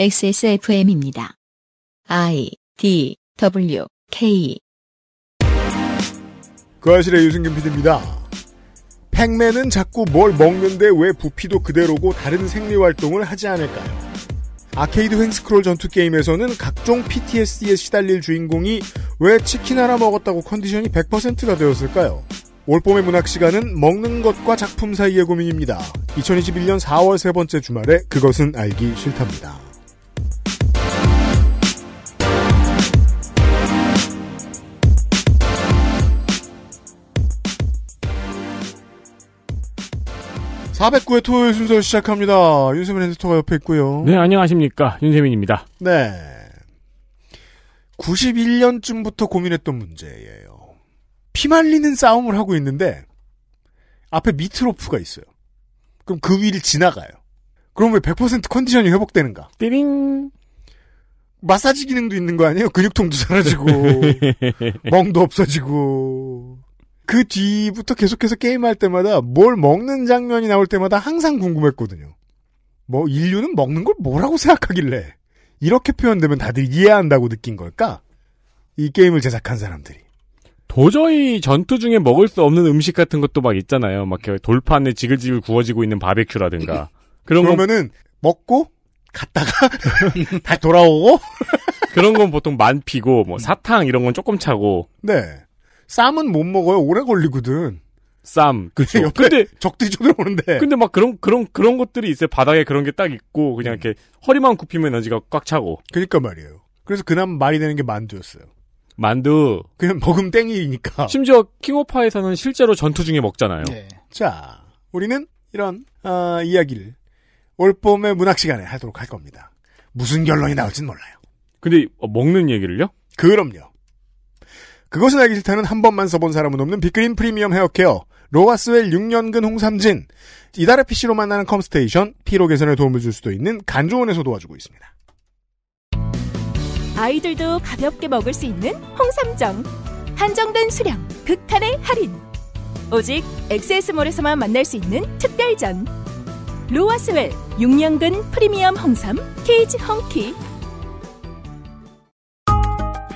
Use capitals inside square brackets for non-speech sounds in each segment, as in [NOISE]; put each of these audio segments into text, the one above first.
XSFM입니다. I D W K 그아실의 유승균 PD입니다. 팩맨은 자꾸 뭘 먹는데 왜 부피도 그대로고 다른 생리활동을 하지 않을까요? 아케이드 횡스크롤 전투 게임에서는 각종 PTSD에 시달릴 주인공이 왜 치킨 하나 먹었다고 컨디션이 100%가 되었을까요? 올봄의 문학 시간은 먹는 것과 작품 사이의 고민입니다. 2021년 4월 세 번째 주말에 그것은 알기 싫답니다. 409회 토요일 순서를 시작합니다. 윤세민 에스터가 옆에 있고요. 네, 안녕하십니까. 윤세민입니다. 네. 91년쯤부터 고민했던 문제예요. 피말리는 싸움을 하고 있는데 앞에 미트로프가 있어요. 그럼 그 위를 지나가요. 그럼 왜 100% 컨디션이 회복되는가? 띠링. 마사지 기능도 있는 거 아니에요? 근육통도 사라지고 [LAUGHS] 멍도 없어지고 그 뒤부터 계속해서 게임할 때마다 뭘 먹는 장면이 나올 때마다 항상 궁금했거든요. 뭐 인류는 먹는 걸 뭐라고 생각하길래 이렇게 표현되면 다들 이해한다고 느낀 걸까? 이 게임을 제작한 사람들이. 도저히 전투 중에 먹을 수 없는 음식 같은 것도 막 있잖아요. 막 돌판에 지글지글 구워지고 있는 바베큐라든가. [LAUGHS] 그런 그러면은 먹고 갔다가 [LAUGHS] 다 돌아오고 그런 건 보통 만피고 뭐 사탕 이런 건 조금 차고. 네. 쌈은 못 먹어요. 오래 걸리거든. 쌈, 그쵸. [LAUGHS] 옆 근데 적들이 쳐들어오는데. 근데 막 그런 그런 그런 것들이 있어요. 바닥에 그런 게 딱 있고 그냥 음. 이렇게 허리만 굽히면 에너지가 꽉 차고. 그러니까 말이에요. 그래서 그나마 말이 되는 게 만두였어요. 만두. 그냥 먹음 땡이니까. [LAUGHS] 심지어 킹오파에서는 실제로 전투 중에 먹잖아요. 네. 자, 우리는 이런 어, 이야기를 올 봄의 문학 시간에 하도록 할 겁니다. 무슨 결론이 나올진 몰라요. 근데 어, 먹는 얘기를요? 그럼요. 그것은 알기 싫다는 한 번만 써본 사람은 없는 빅그린 프리미엄 헤어케어, 로아스웰 6년근 홍삼진, 이달의 PC로 만나는 컴스테이션, 피로 개선에 도움을 줄 수도 있는 간조원에서 도와주고 있습니다. 아이들도 가볍게 먹을 수 있는 홍삼정. 한정된 수량, 극한의 할인. 오직 엑세스몰에서만 만날 수 있는 특별전. 로아스웰 6년근 프리미엄 홍삼, 케이지 헝키.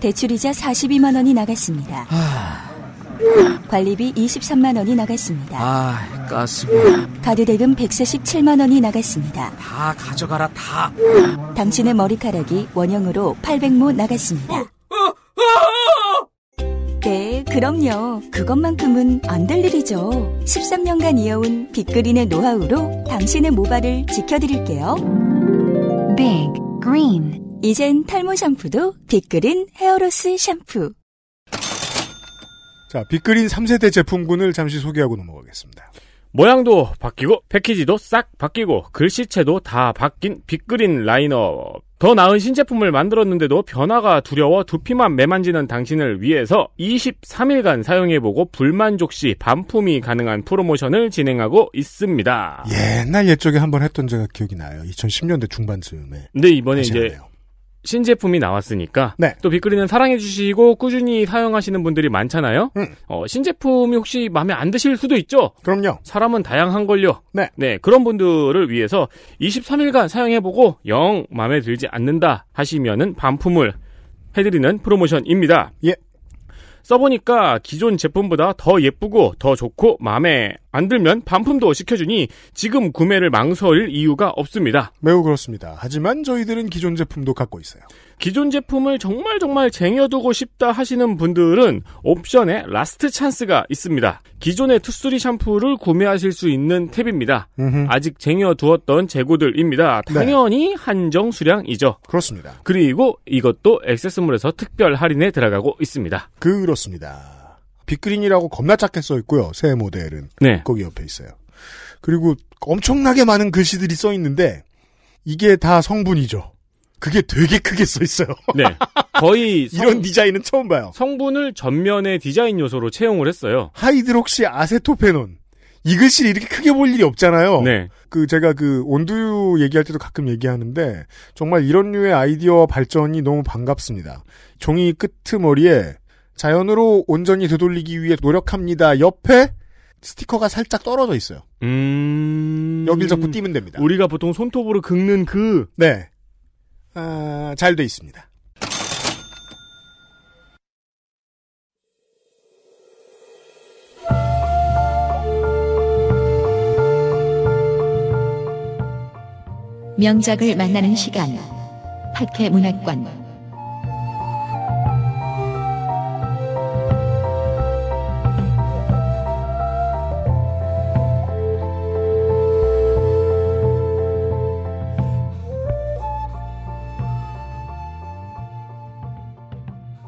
대출이자 42만 원이 나갔습니다. 관리비 23만 원이 나갔습니다. 아, 가스비. 가드 대금 147만 원이 나갔습니다. 다 가져가라 다. 당신의 머리카락이 원형으로 800모 나갔습니다. 네, 그럼요. 그것만큼은 안 될 일이죠. 13년간 이어온 빅그린의 노하우로 당신의 모발을 지켜드릴게요. Big Green 이젠 탈모 샴푸도 빅그린 헤어로스 샴푸. 자, 빅그린 3세대 제품군을 잠시 소개하고 넘어가겠습니다. 모양도 바뀌고 패키지도 싹 바뀌고 글씨체도 다 바뀐 빅그린 라인업. 더 나은 신제품을 만들었는데도 변화가 두려워 두피만 매만지는 당신을 위해서 23일간 사용해보고 불만족 시 반품이 가능한 프로모션을 진행하고 있습니다. 옛날 옛적에 한 번 했던 제가 기억이 나요. 2010년대 중반쯤에. 근데 이번에 이제 신제품이 나왔으니까 네. 또비그린은 사랑해 주시고 꾸준히 사용하시는 분들이 많잖아요. 음. 어, 신제품이 혹시 마음에 안 드실 수도 있죠. 그럼요. 사람은 다양한 걸요. 네. 네 그런 분들을 위해서 23일간 사용해보고 영 마음에 들지 않는다 하시면은 반품을 해드리는 프로모션입니다. 예. 써보니까 기존 제품보다 더 예쁘고 더 좋고 마음에 안 들면 반품도 시켜주니 지금 구매를 망설일 이유가 없습니다. 매우 그렇습니다. 하지만 저희들은 기존 제품도 갖고 있어요. 기존 제품을 정말 정말 쟁여두고 싶다 하시는 분들은 옵션에 라스트 찬스가 있습니다. 기존의 투쓰리 샴푸를 구매하실 수 있는 탭입니다. 음흠. 아직 쟁여두었던 재고들입니다. 네. 당연히 네. 한정 수량이죠. 그렇습니다. 그리고 이것도 액세스몰에서 특별 할인에 들어가고 있습니다. 그렇습니다. 빅그린이라고 겁나 작게 써 있고요. 새 모델은 네. 거기 옆에 있어요. 그리고 엄청나게 많은 글씨들이 써 있는데 이게 다 성분이죠. 그게 되게 크게 써 있어요. [LAUGHS] 네. 거의 성, 이런 디자인은 처음 봐요. 성분을 전면에 디자인 요소로 채용을 했어요. 하이드록시 아세토페논. 이 글씨를 이렇게 크게 볼 일이 없잖아요. 네. 그 제가 그 온두유 얘기할 때도 가끔 얘기하는데 정말 이런 류의 아이디어 발전이 너무 반갑습니다. 종이 끄트머리에 자연으로 온전히 되돌리기 위해 노력합니다. 옆에 스티커가 살짝 떨어져 있어요. 음... 여길 자꾸 띄면 됩니다. 우리가 보통 손톱으로 긁는 그. 네. 아, 잘 돼 있습니다. 명작을 만나는 시간. 학회 문학관.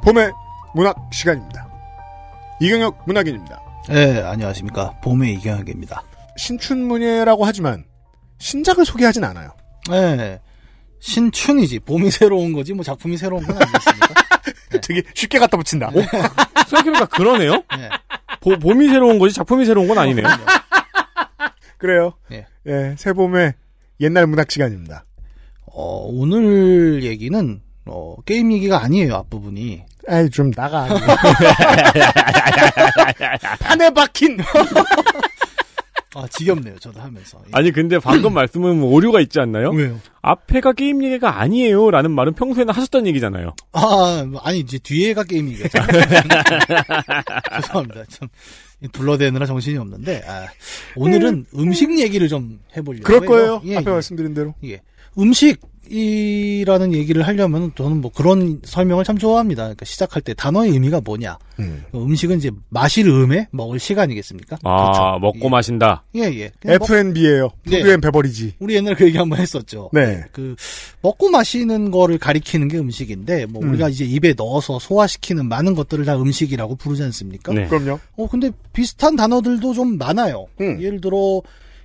봄의 문학 시간입니다. 이경혁 문학인입니다. 예, 네, 안녕하십니까. 봄의 이경혁입니다. 신춘문예라고 하지만 신작을 소개하진 않아요. 예. 네, 신춘이지. 봄이 새로운 거지. 뭐 작품이 새로운 건 아니겠습니까? 네. [LAUGHS] 되게 쉽게 갖다 붙인다. 네. 생각해보니까 그러네요. [LAUGHS] 예. 보, 봄이 새로운 거지. 작품이 새로운 건 아니네요. 예. 그래요. 예. 예, 새봄의 옛날 문학 시간입니다. 어, 오늘 얘기는 어, 게임 얘기가 아니에요, 앞부분이. 아이, 좀 나가. [LAUGHS] 판에 박힌! [LAUGHS] 아, 지겹네요, 저도 하면서. 예. 아니, 근데 방금 말씀은 뭐 오류가 있지 않나요? 왜요? 앞에가 게임 얘기가 아니에요, 라는 말은 평소에는 하셨던 얘기잖아요. 아, 뭐, 아니, 이제 뒤에가 게임 얘기가. [LAUGHS] 죄송합니다. 참, 둘러대느라 정신이 없는데, 아, 오늘은 음, 식 얘기를 좀 해보려고. 그럴 거예요. 예, 앞에 예. 말씀드린 대로. 예. 음식, 이라는 얘기를 하려면 저는 뭐 그런 설명을 참 좋아합니다. 그러니까 시작할 때 단어의 의미가 뭐냐. 음. 식은 이제 마실 음에 먹을 시간이겠습니까? 아, 그렇죠. 먹고 예. 마신다. 예, 예. f b 에요 f b 앤 예. 베버리지. 우리 옛날 에그 얘기 한 번 했었죠. 네. 그 먹고 마시는 거를 가리키는 게 음식인데 뭐 음. 우리가 이제 입에 넣어서 소화시키는 많은 것들을 다 음식이라고 부르지 않습니까? 네. 그럼요. 어 근데 비슷한 단어들도 좀 많아요. 음. 예를 들어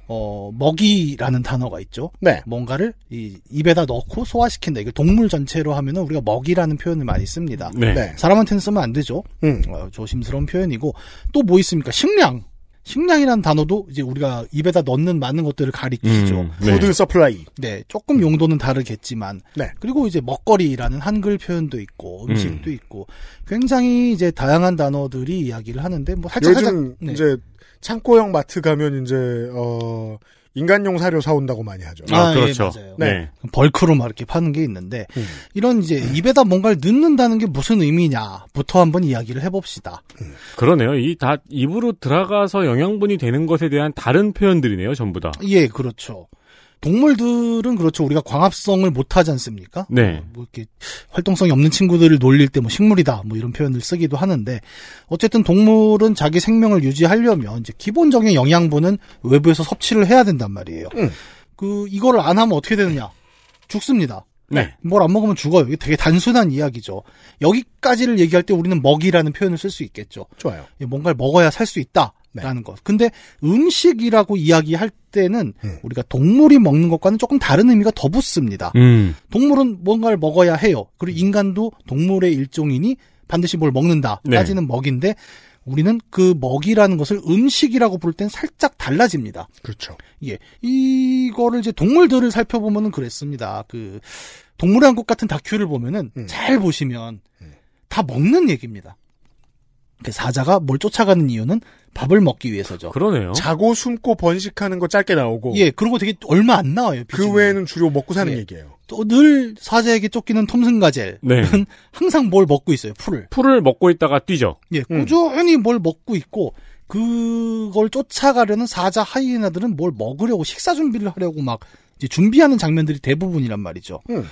어, 먹이라는 단어가 있죠. 네. 뭔가를 이 입에다 넣고 소화시킨다. 이게 동물 전체로 하면은 우리가 먹이라는 표현을 많이 씁니다. 네. 네. 사람한테는 쓰면 안 되죠. 음. 어, 조심스러운 표현이고 또 뭐 있습니까? 식량. 식량이라는 단어도 이제 우리가 입에다 넣는 많은 것들을 가리키죠. 음, 네. 푸드 서플라이. 네, 조금 용도는 다르겠지만. 네. 그리고 이제 먹거리라는 한글 표현도 있고 음. 음식도 음. 있고 굉장히 이제 다양한 단어들이 이야기를 하는데 뭐 살짝 요즘 살짝 네. 이제 창고형 마트 가면 이제 어 인간용 사료 사온다고 많이 하죠. 아, 아 예, 그렇죠. 예, 네. 네. 벌크로 막 이렇게 파는 게 있는데 음. 이런 이제 음. 입에다 뭔가를 넣는다는 게 무슨 의미냐부터 한번 이야기를 해봅시다. 음. 그러네요. 이 다 입으로 들어가서 영양분이 되는 것에 대한 다른 표현들이네요, 전부 다. 예, 그렇죠. 동물들은 그렇죠. 우리가 광합성을 못 하지 않습니까? 네. 뭐 이렇게 활동성이 없는 친구들을 놀릴 때 뭐 식물이다 뭐 이런 표현을 쓰기도 하는데 어쨌든 동물은 자기 생명을 유지하려면 이제 기본적인 영양분은 외부에서 섭취를 해야 된단 말이에요. 음. 그 이거를 안 하면 어떻게 되느냐? 죽습니다. 네. 뭘 안 먹으면 죽어요. 이게 되게 단순한 이야기죠. 여기까지를 얘기할 때 우리는 먹이라는 표현을 쓸 수 있겠죠. 좋아요. 예, 뭔가를 먹어야 살 수 있다. 네. 라는 것. 근데 음식이라고 이야기할 때는 음. 우리가 동물이 먹는 것과는 조금 다른 의미가 더 붙습니다. 음. 동물은 뭔가를 먹어야 해요. 그리고 음. 인간도 동물의 일종이니 반드시 뭘 먹는다. 까지는 네. 먹인데 우리는 그 먹이라는 것을 음식이라고 부를 땐 살짝 달라집니다. 그렇죠. 예. 이거를 이제 동물들을 살펴보면은 그랬습니다. 그 동물의 한국 같은 다큐를 보면은 음. 잘 보시면 음. 다 먹는 얘기입니다. 그 사자가 뭘 쫓아가는 이유는 밥을 먹기 위해서죠. 그러네요. 자고 숨고 번식하는 거 짧게 나오고. 예, 그리고 되게 얼마 안 나와요. 비중이. 그 외에는 주로 먹고 사는 예. 얘기예요. 또 늘 사자에게 쫓기는 톰슨 가젤은 네. [LAUGHS] 항상 뭘 먹고 있어요. 풀을. 풀을 먹고 있다가 뛰죠. 예, 음. 꾸준히 음. 뭘 먹고 있고 그걸 쫓아가려는 사자 하이에나들은 뭘 먹으려고 식사 준비를 하려고 막 준비하는 장면들이 대부분이란 말이죠. 음.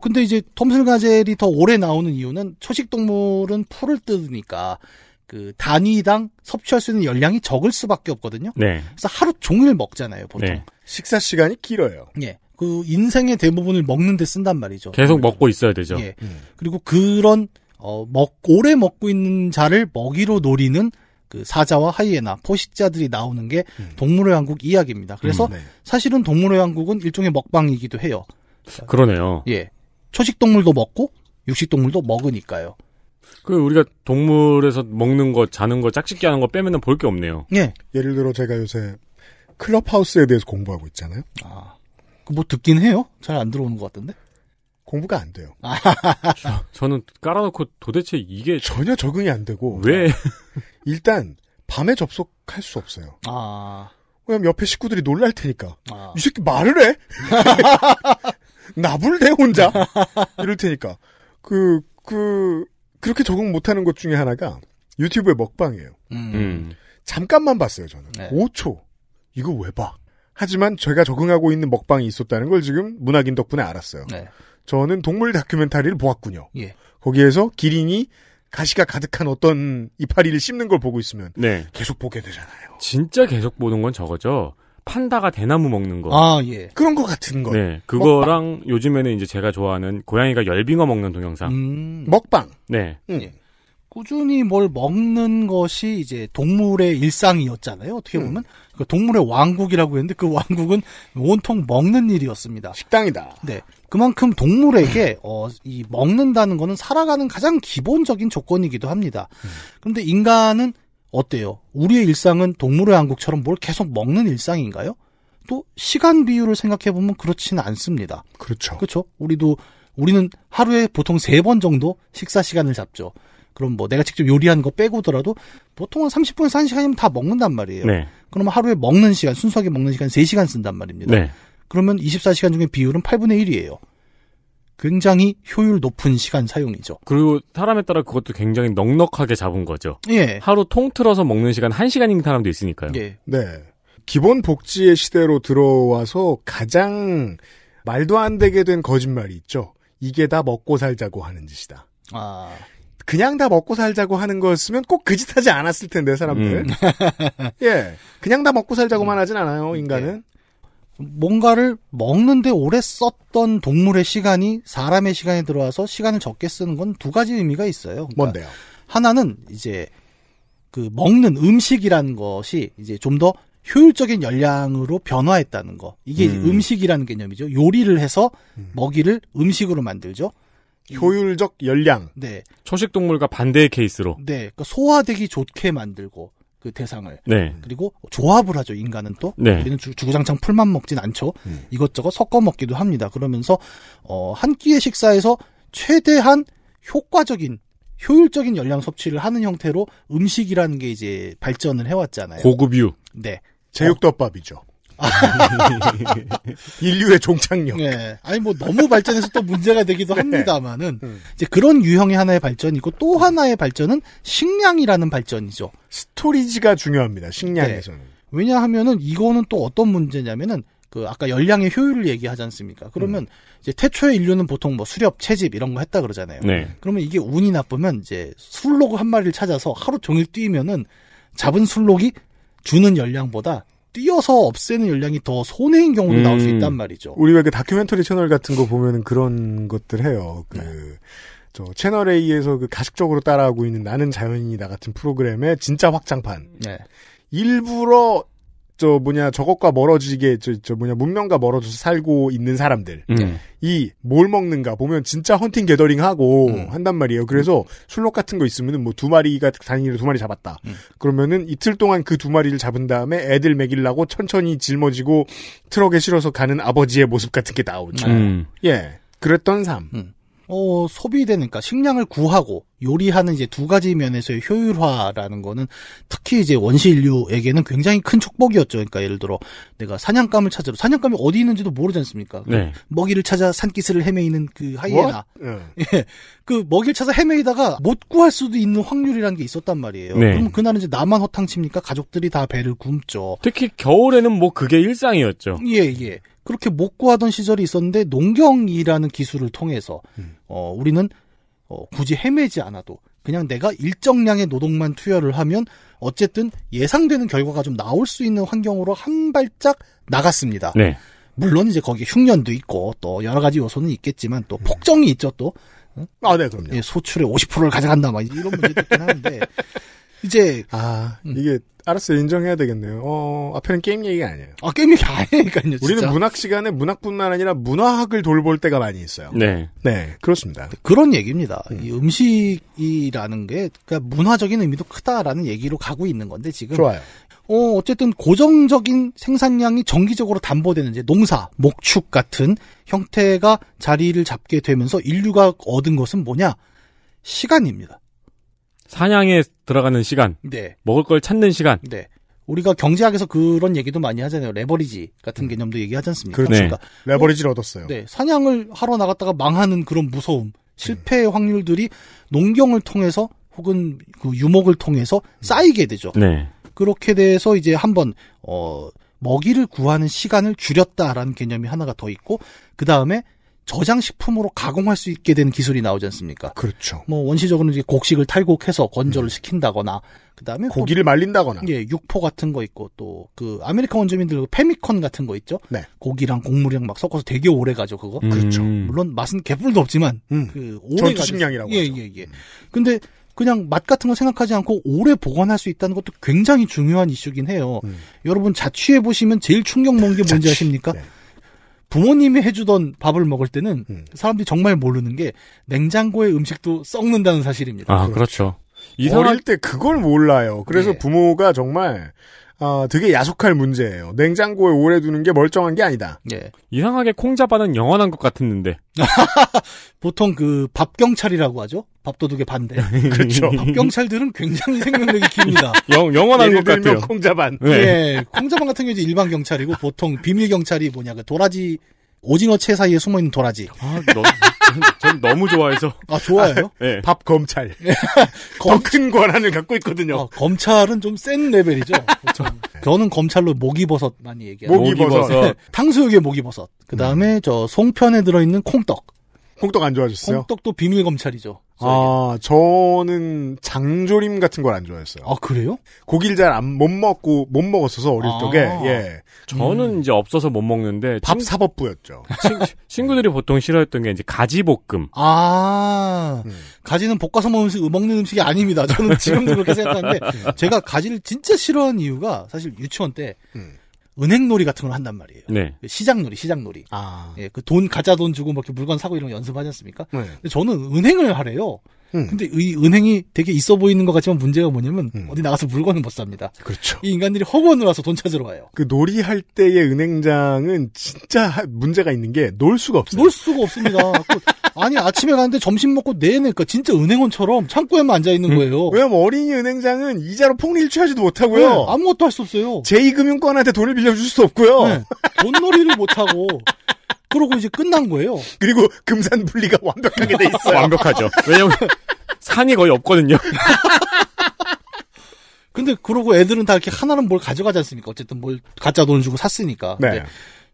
근데 이제 톰슨 가젤이 더 오래 나오는 이유는 초식 동물은 풀을 뜯으니까 그 단위당 섭취할 수 있는 열량이 적을 수밖에 없거든요. 네. 그래서 하루 종일 먹잖아요, 보통. 네. 식사 시간이 길어요. 예. 그 인생의 대부분을 먹는 데 쓴단 말이죠. 계속 그래서. 먹고 있어야 되죠. 예. 음. 그리고 그런 어, 먹 오래 먹고 있는 자를 먹이로 노리는 그 사자와 하이에나, 포식자들이 나오는 게 음. 동물의 왕국 이야기입니다. 그래서 음, 네. 사실은 동물의 왕국은 일종의 먹방이기도 해요. 그러네요. 예. 초식 동물도 먹고 육식 동물도 먹으니까요. 그 우리가 동물에서 먹는 거, 자는 거, 짝짓기 하는 거 빼면은 볼 게 없네요. 예. 예를 들어 제가 요새 클럽하우스에 대해서 공부하고 있잖아요. 아. 뭐 듣긴 해요? 잘 안 들어오는 것 같던데? 공부가 안 돼요. 아. [LAUGHS] 저는 깔아놓고 도대체 이게 전혀 적응이 안 되고 왜 네. 일단 밤에 접속할 수 없어요. 아. 왜냐면 옆에 식구들이 놀랄 테니까. 아. 이 새끼 말을 해? [LAUGHS] 나불대 혼자? 이럴 테니까. 그, 그, 그렇게 적응 못하는 것 중에 하나가 유튜브의 먹방이에요. 음. 음. 잠깐만 봤어요 저는 네. 5초. 이거 왜 봐? 하지만 제가 적응하고 있는 먹방이 있었다는 걸 지금 문학인 덕분에 알았어요. 네. 저는 동물 다큐멘터리를 보았군요. 예. 거기에서 기린이 가시가 가득한 어떤 이파리를 씹는 걸 보고 있으면 네. 계속 보게 되잖아요. 진짜 계속 보는 건 저거죠. 판다가 대나무 먹는 거. 아, 예. 그런 거 같은 거. 네. 그거랑 먹방. 요즘에는 이제 제가 좋아하는 고양이가 열빙어 먹는 동영상. 음, 먹방. 네. 음. 예. 꾸준히 뭘 먹는 것이 이제 동물의 일상이었잖아요. 어떻게 음. 보면. 음. 그 동물의 왕국이라고 했는데 그 왕국은 온통 먹는 일이었습니다. 식당이다. 네. 그만큼 동물에게 어, 이 먹는다는 거는 살아가는 가장 기본적인 조건이기도 합니다. 그런데 음. 인간은 어때요? 우리의 일상은 동물의 왕국처럼 뭘 계속 먹는 일상인가요? 또 시간 비율을 생각해 보면 그렇지는 않습니다. 그렇죠. 그렇죠. 우리도 우리는 하루에 보통 세 번 정도 식사 시간을 잡죠. 그럼 뭐 내가 직접 요리한 거 빼고더라도 보통은 30분에서 1시간이면 다 먹는단 말이에요. 네. 그러면 하루에 먹는 시간, 순수하게 먹는 시간 3시간 쓴단 말입니다. 네. 그러면 24시간 중에 비율은 8분의 1이에요. 굉장히 효율 높은 시간 사용이죠. 그리고 사람에 따라 그것도 굉장히 넉넉하게 잡은 거죠. 예. 하루 통틀어서 먹는 시간 한시간인 사람도 있으니까요. 예. 네. 기본 복지의 시대로 들어와서 가장 말도 안 되게 된 거짓말이 있죠. 이게 다 먹고 살자고 하는 짓이다. 아. 그냥 다 먹고 살자고 하는 거였으면 꼭 그 짓 하지 않았을 텐데 사람들. 음. [LAUGHS] 예. 그냥 다 먹고 살자고만 하진 않아요, 음, 예. 인간은. 네. 뭔가를 먹는데 오래 썼던 동물의 시간이 사람의 시간에 들어와서 시간을 적게 쓰는 건 두 가지 의미가 있어요. 그러니까 뭔데요? 하나는 이제 그 먹는 음식이라는 것이 이제 좀 더 효율적인 열량으로 변화했다는 거. 이게 음. 식이라는 개념이죠. 요리를 해서 음. 먹이를 음식으로 만들죠. 효율적 열량. 네. 초식 동물과 반대의 케이스로. 네. 그러니까 소화되기 좋게 만들고 그 대상을 네. 그리고 조합을 하죠 인간은 또 네. 우리는 주, 구장창 풀만 먹진 않죠 음. 이것저것 섞어 먹기도 합니다 그러면서 어, 한 끼의 식사에서 최대한 효과적인 효율적인 열량 섭취를 하는 형태로 음식이라는 게 이제 발전을 해왔잖아요 고급유 네 제육덮밥이죠 [LAUGHS] 인류의 종착역. 네. 아니 뭐 너무 발전해서 또 문제가 되기도 네. 합니다만은 음. 이제 그런 유형의 하나의 발전이고 또 하나의 발전은 식량이라는 발전이죠. 스토리지가 중요합니다. 식량에서는. 네. 왜냐하면은 이거는 또 어떤 문제냐면은 그 아까 열량의 효율을 얘기하지 않습니까? 그러면 음. 이제 태초의 인류는 보통 뭐 수렵, 채집 이런 거 했다 그러잖아요. 네. 그러면 이게 운이 나쁘면 이제 술록 한 마리를 찾아서 하루 종일 뛰면은 잡은 술록이 주는 열량보다 뛰어서 없애는 열량이 더 손해인 경우도 음. 나올 수 음. 있단 말이죠. 우리가 그 다큐멘터리 채널 같은 거 보면은 그런 것들 해요. 그, 네. 저 채널 A에서 그 가식적으로 따라하고 있는 나는 자연인이다 같은 프로그램의 진짜 확장판. 네. 일부러 저 뭐냐 저것과 멀어지게 저, 저 뭐냐 문명과 멀어져서 살고 있는 사람들 음. 네. 이뭘 먹는가 보면 진짜 헌팅 게더링 하고 음. 한단 말이에요. 그래서 술록 같은 거 있으면은 뭐 두 마리가 단위로 두 마리 잡았다. 음. 그러면은 이틀 동안 그 두 마리를 잡은 다음에 애들 먹이려고 천천히 짊어지고 트럭에 실어서 가는 아버지의 모습 같은 게 나오죠. 음. 예, 그랬던 삶. 음. 어, 소비되는, 그니까 식량을 구하고 요리하는 이제 두 가지 면에서의 효율화라는 거는 특히 이제 원시 인류에게는 굉장히 큰 축복이었죠. 그니까 예를 들어 내가 사냥감을 찾으러 사냥감이 어디 있는지도 모르지 않습니까? 그 네. 먹이를 찾아 산기슬을 헤매이는 그 하이에나. 뭐? 예. 예. 그 먹이를 찾아 헤매이다가 못 구할 수도 있는 확률이라는 게 있었단 말이에요. 네. 그럼 그날은 이제 나만 허탕칩니까? 가족들이 다 배를 굶죠. 특히 겨울에는 뭐 그게 일상이었죠. 예, 예. 그렇게 못 구하던 시절이 있었는데 농경이라는 기술을 통해서 음. 어, 우리는 어, 굳이 헤매지 않아도 그냥 내가 일정량의 노동만 투여를 하면 어쨌든 예상되는 결과가 좀 나올 수 있는 환경으로 한 발짝 나갔습니다. 네. 물론 이제 거기 에 흉년도 있고 또 여러 가지 요소는 있겠지만 또 폭정이 있죠 또. 아, 네, 그럼요. 예, 소출의 50%를 가져간다 막 이런 문제도 있긴 하는데 이제 아 음. 이게 알았어 인정해야 되겠네요. 어 앞에는 게임 얘기가 아니에요. 아 게임 얘기 아니니까요. 우리는 문학 시간에 문학뿐만 아니라 문화학을 돌볼 때가 많이 있어요. 네, 네 그렇습니다. 그런 얘기입니다. 음. 이 음식이라는 게 그러니까 문화적인 의미도 크다라는 얘기로 가고 있는 건데 지금 좋아요. 어, 어쨌든 고정적인 생산량이 정기적으로 담보되는 이제 농사, 목축 같은 형태가 자리를 잡게 되면서 인류가 얻은 것은 뭐냐? 시간입니다. 사냥에 들어가는 시간, 네. 먹을 걸 찾는 시간. 네. 우리가 경제학에서 그런 얘기도 많이 하잖아요. 레버리지 같은 음. 개념도 얘기하지 않습니까? 그렇죠. 네. 그러니까 레버리지를 얻었어요. 네. 사냥을 하러 나갔다가 망하는 그런 무서움, 실패의 음. 확률들이 농경을 통해서 혹은 그 유목을 통해서 쌓이게 되죠. 네. 그렇게 돼서 이제 한번 어 먹이를 구하는 시간을 줄였다라는 개념이 하나가 더 있고 그 다음에 저장식품으로 가공할 수 있게 된 기술이 나오지 않습니까? 그렇죠. 뭐 원시적으로는 이제 곡식을 탈곡해서 건조를 음. 시킨다거나 그다음에 고기를 말린다거나 예, 육포 같은 거 있고 또 그 아메리카 원주민들 그 페미콘 같은 거 있죠. 네. 고기랑 곡물이랑 막 섞어서 되게 오래 가죠 그거. 음. 그렇죠. 물론 맛은 개뿔도 없지만 음. 그 오래 가죠. 식량이라고. 예예예. 예, 예. 근데 그냥 맛 같은 거 생각하지 않고 오래 보관할 수 있다는 것도 굉장히 중요한 이슈긴 해요. 음. 여러분 자취해 보시면 제일 충격 먹는게 뭔지 자취. 아십니까? 네. 부모님이 해주던 밥을 먹을 때는 음. 사람들이 정말 모르는 게 냉장고의 음식도 썩는다는 사실입니다. 아, 그렇죠. 그렇죠. 이상할 때 그걸 몰라요. 그래서 네. 부모가 정말 아, 되게 야속할 문제예요. 냉장고에 오래 두는 게 멀쩡한 게 아니다. 예. 이상하게 콩자반은 영원한 것 같았는데. [LAUGHS] 보통 그 밥경찰이라고 하죠? 밥도둑의 반대. [LAUGHS] 그렇죠. 밥경찰들은 굉장히 생명력이 깁니다. [LAUGHS] 영, 영원한 것 같아요. 콩자반. 네. 예. 콩자반 같은 경우 이제 일반 경찰이고 보통 비밀 경찰이 뭐냐 그 도라지 오징어 채 사이에 숨어 있는 도라지. 아, 너, 전 너무 좋아해서. 아, 좋아해요? 아, 네. 네. 밥 검찰. 검... 네. [LAUGHS] 더큰 권한을 갖고 있거든요. 어, 검찰은 좀 센 레벨이죠. 그렇죠. 네. 저는 검찰로 목이버섯 많이 얘기해요. 목이버섯. 네. 탕수육에 목이버섯. 그 다음에 음. 저 송편에 들어있는 콩떡. 콩떡 안좋아졌어요 콩떡도 비밀 검찰이죠. 아, 저는 장조림 같은 걸 안 좋아했어요. 아, 그래요? 고기를 잘못 먹고, 못 먹었어서 어릴 아, 적에, 예. 저는 음. 이제 없어서 못 먹는데. 밥 친, 사법부였죠. 친, 친구들이 보통 싫어했던 게 이제 가지볶음. 아, 음. 가지는 볶아서 먹는 음식, 먹는 음식이 아닙니다. 저는 지금도 그렇게 생각하는데, 음. 제가 가지를 진짜 싫어하는 이유가 사실 유치원 때, 음. 은행놀이 같은 걸 한단 말이에요. 네. 그 시장놀이, 시장놀이. 아. 예, 그 돈, 가짜 돈 주고 막 뭐 이렇게 물건 사고 이런 거 연습하지 않습니까? 네. 근데 저는 은행을 하래요. 음. 근데 이 은행이 되게 있어 보이는 것 같지만 문제가 뭐냐면 음. 어디 나가서 물건을 못 삽니다. 그렇죠. 이 인간들이 허구원로 와서 돈 찾으러 와요. 그 놀이할 때의 은행장은 진짜 문제가 있는 게 놀 수가 없어요. 놀 수가 없습니다. 그 아니 아침에 가는데 점심 먹고 내내 그러니까 진짜 은행원처럼 창고에만 앉아 있는 음. 거예요. 왜냐면 어린이 은행장은 이자로 폭리일취하지도 못하고요. 네, 아무것도 할 수 없어요. 제2금융권한테 돈을 빌려줄 수 없고요. 네, 돈놀이를 못하고 그러고 이제 끝난 거예요. [LAUGHS] 그리고 금산 분리가 완벽하게 돼 있어요. [LAUGHS] 완벽하죠. 왜냐면 산이 거의 없거든요. [LAUGHS] 근데 그러고 애들은 다 이렇게 하나는 뭘 가져가지 않습니까? 어쨌든 뭘 가짜 돈을 주고 샀으니까. 네.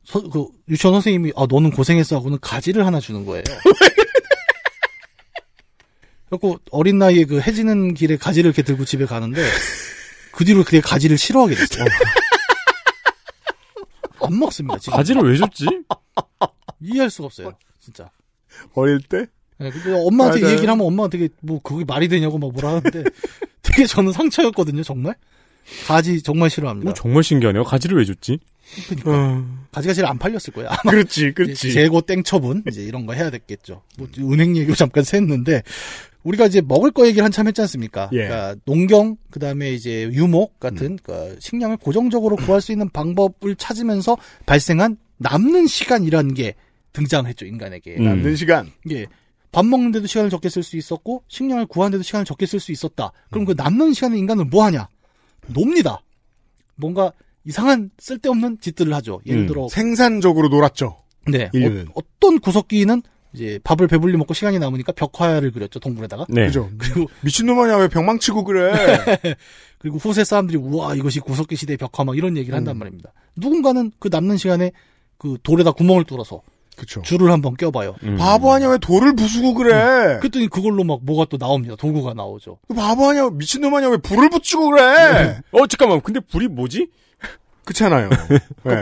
서, 그 유치원 선생님이 아 너는 고생했어 하고는 가지를 하나 주는 거예요. 그래고 어린 나이에 그 해지는 길에 가지를 이렇게 들고 집에 가는데 그 뒤로 그게 가지를 싫어하게 됐어요. 어. 안 먹습니다. 지금. 가지를 왜 줬지? [LAUGHS] 이해할 수가 없어요. 어. 진짜. 어릴 때? 네, 근데 엄마한테 맞아요. 이 네. 얘기를 하면 엄마가 되게 뭐 그게 말이 되냐고 막 뭐라 하는데 [LAUGHS] 되게 저는 상처였거든요 정말. 가지 정말 싫어합니다. 뭐 정말 신기하네요. 가지를 왜 줬지? 그러니까 어... 가지가 제일 안 팔렸을 거야. 아마 그렇지, 그렇지. 재고 땡처분 이제 이런 거 해야 됐겠죠. 뭐 은행 얘기 잠깐 샜는데 우리가 이제 먹을 거 얘기를 한참 했지 않습니까? 예. 그러니까 농경 그다음에 이제 유목 같은 음. 그러니까 식량을 고정적으로 [CLEARS THROAT] 구할 수 있는 방법을 찾으면서 발생한 남는 시간이라는 게 등장했죠 인간에게. 음. 남는 시간. 예. 밥 먹는데도 시간을 적게 쓸 수 있었고 식량을 구하는데도 시간을 적게 쓸 수 있었다. 그럼 그 음. 그 남는 시간에 인간은 뭐 하냐? 놉니다. 뭔가 이상한 쓸데없는 짓들을 하죠. 예를 음. 들어 생산적으로 놀았죠. 네. 인 어, 떤 구석기는 이제 밥을 배불리 먹고 시간이 남으니까 벽화를 그렸죠 동물에다가. 네. 그죠. [LAUGHS] 그리고 미친놈 아니야 왜 벽망치고 그래? [LAUGHS] 그리고 후세 사람들이 우와 이것이 구석기 시대 의 벽화 막 이런 얘기를 한단 음. 말입니다. 누군가는 그 남는 시간에 그 돌에다 구멍을 뚫어서 그쵸. 줄을 한번 껴봐요. 음. 바보 아니야 왜 돌을 부수고 그래? 음. 그랬더니 그걸로 막 뭐가 또 나옵니다. 도구가 나오죠. 바보 아니야 미친놈 아니야 왜 불을 붙이고 그래? 어 잠깐만 근데 불이 뭐지? [LAUGHS] 그렇잖아요. [LAUGHS] 네.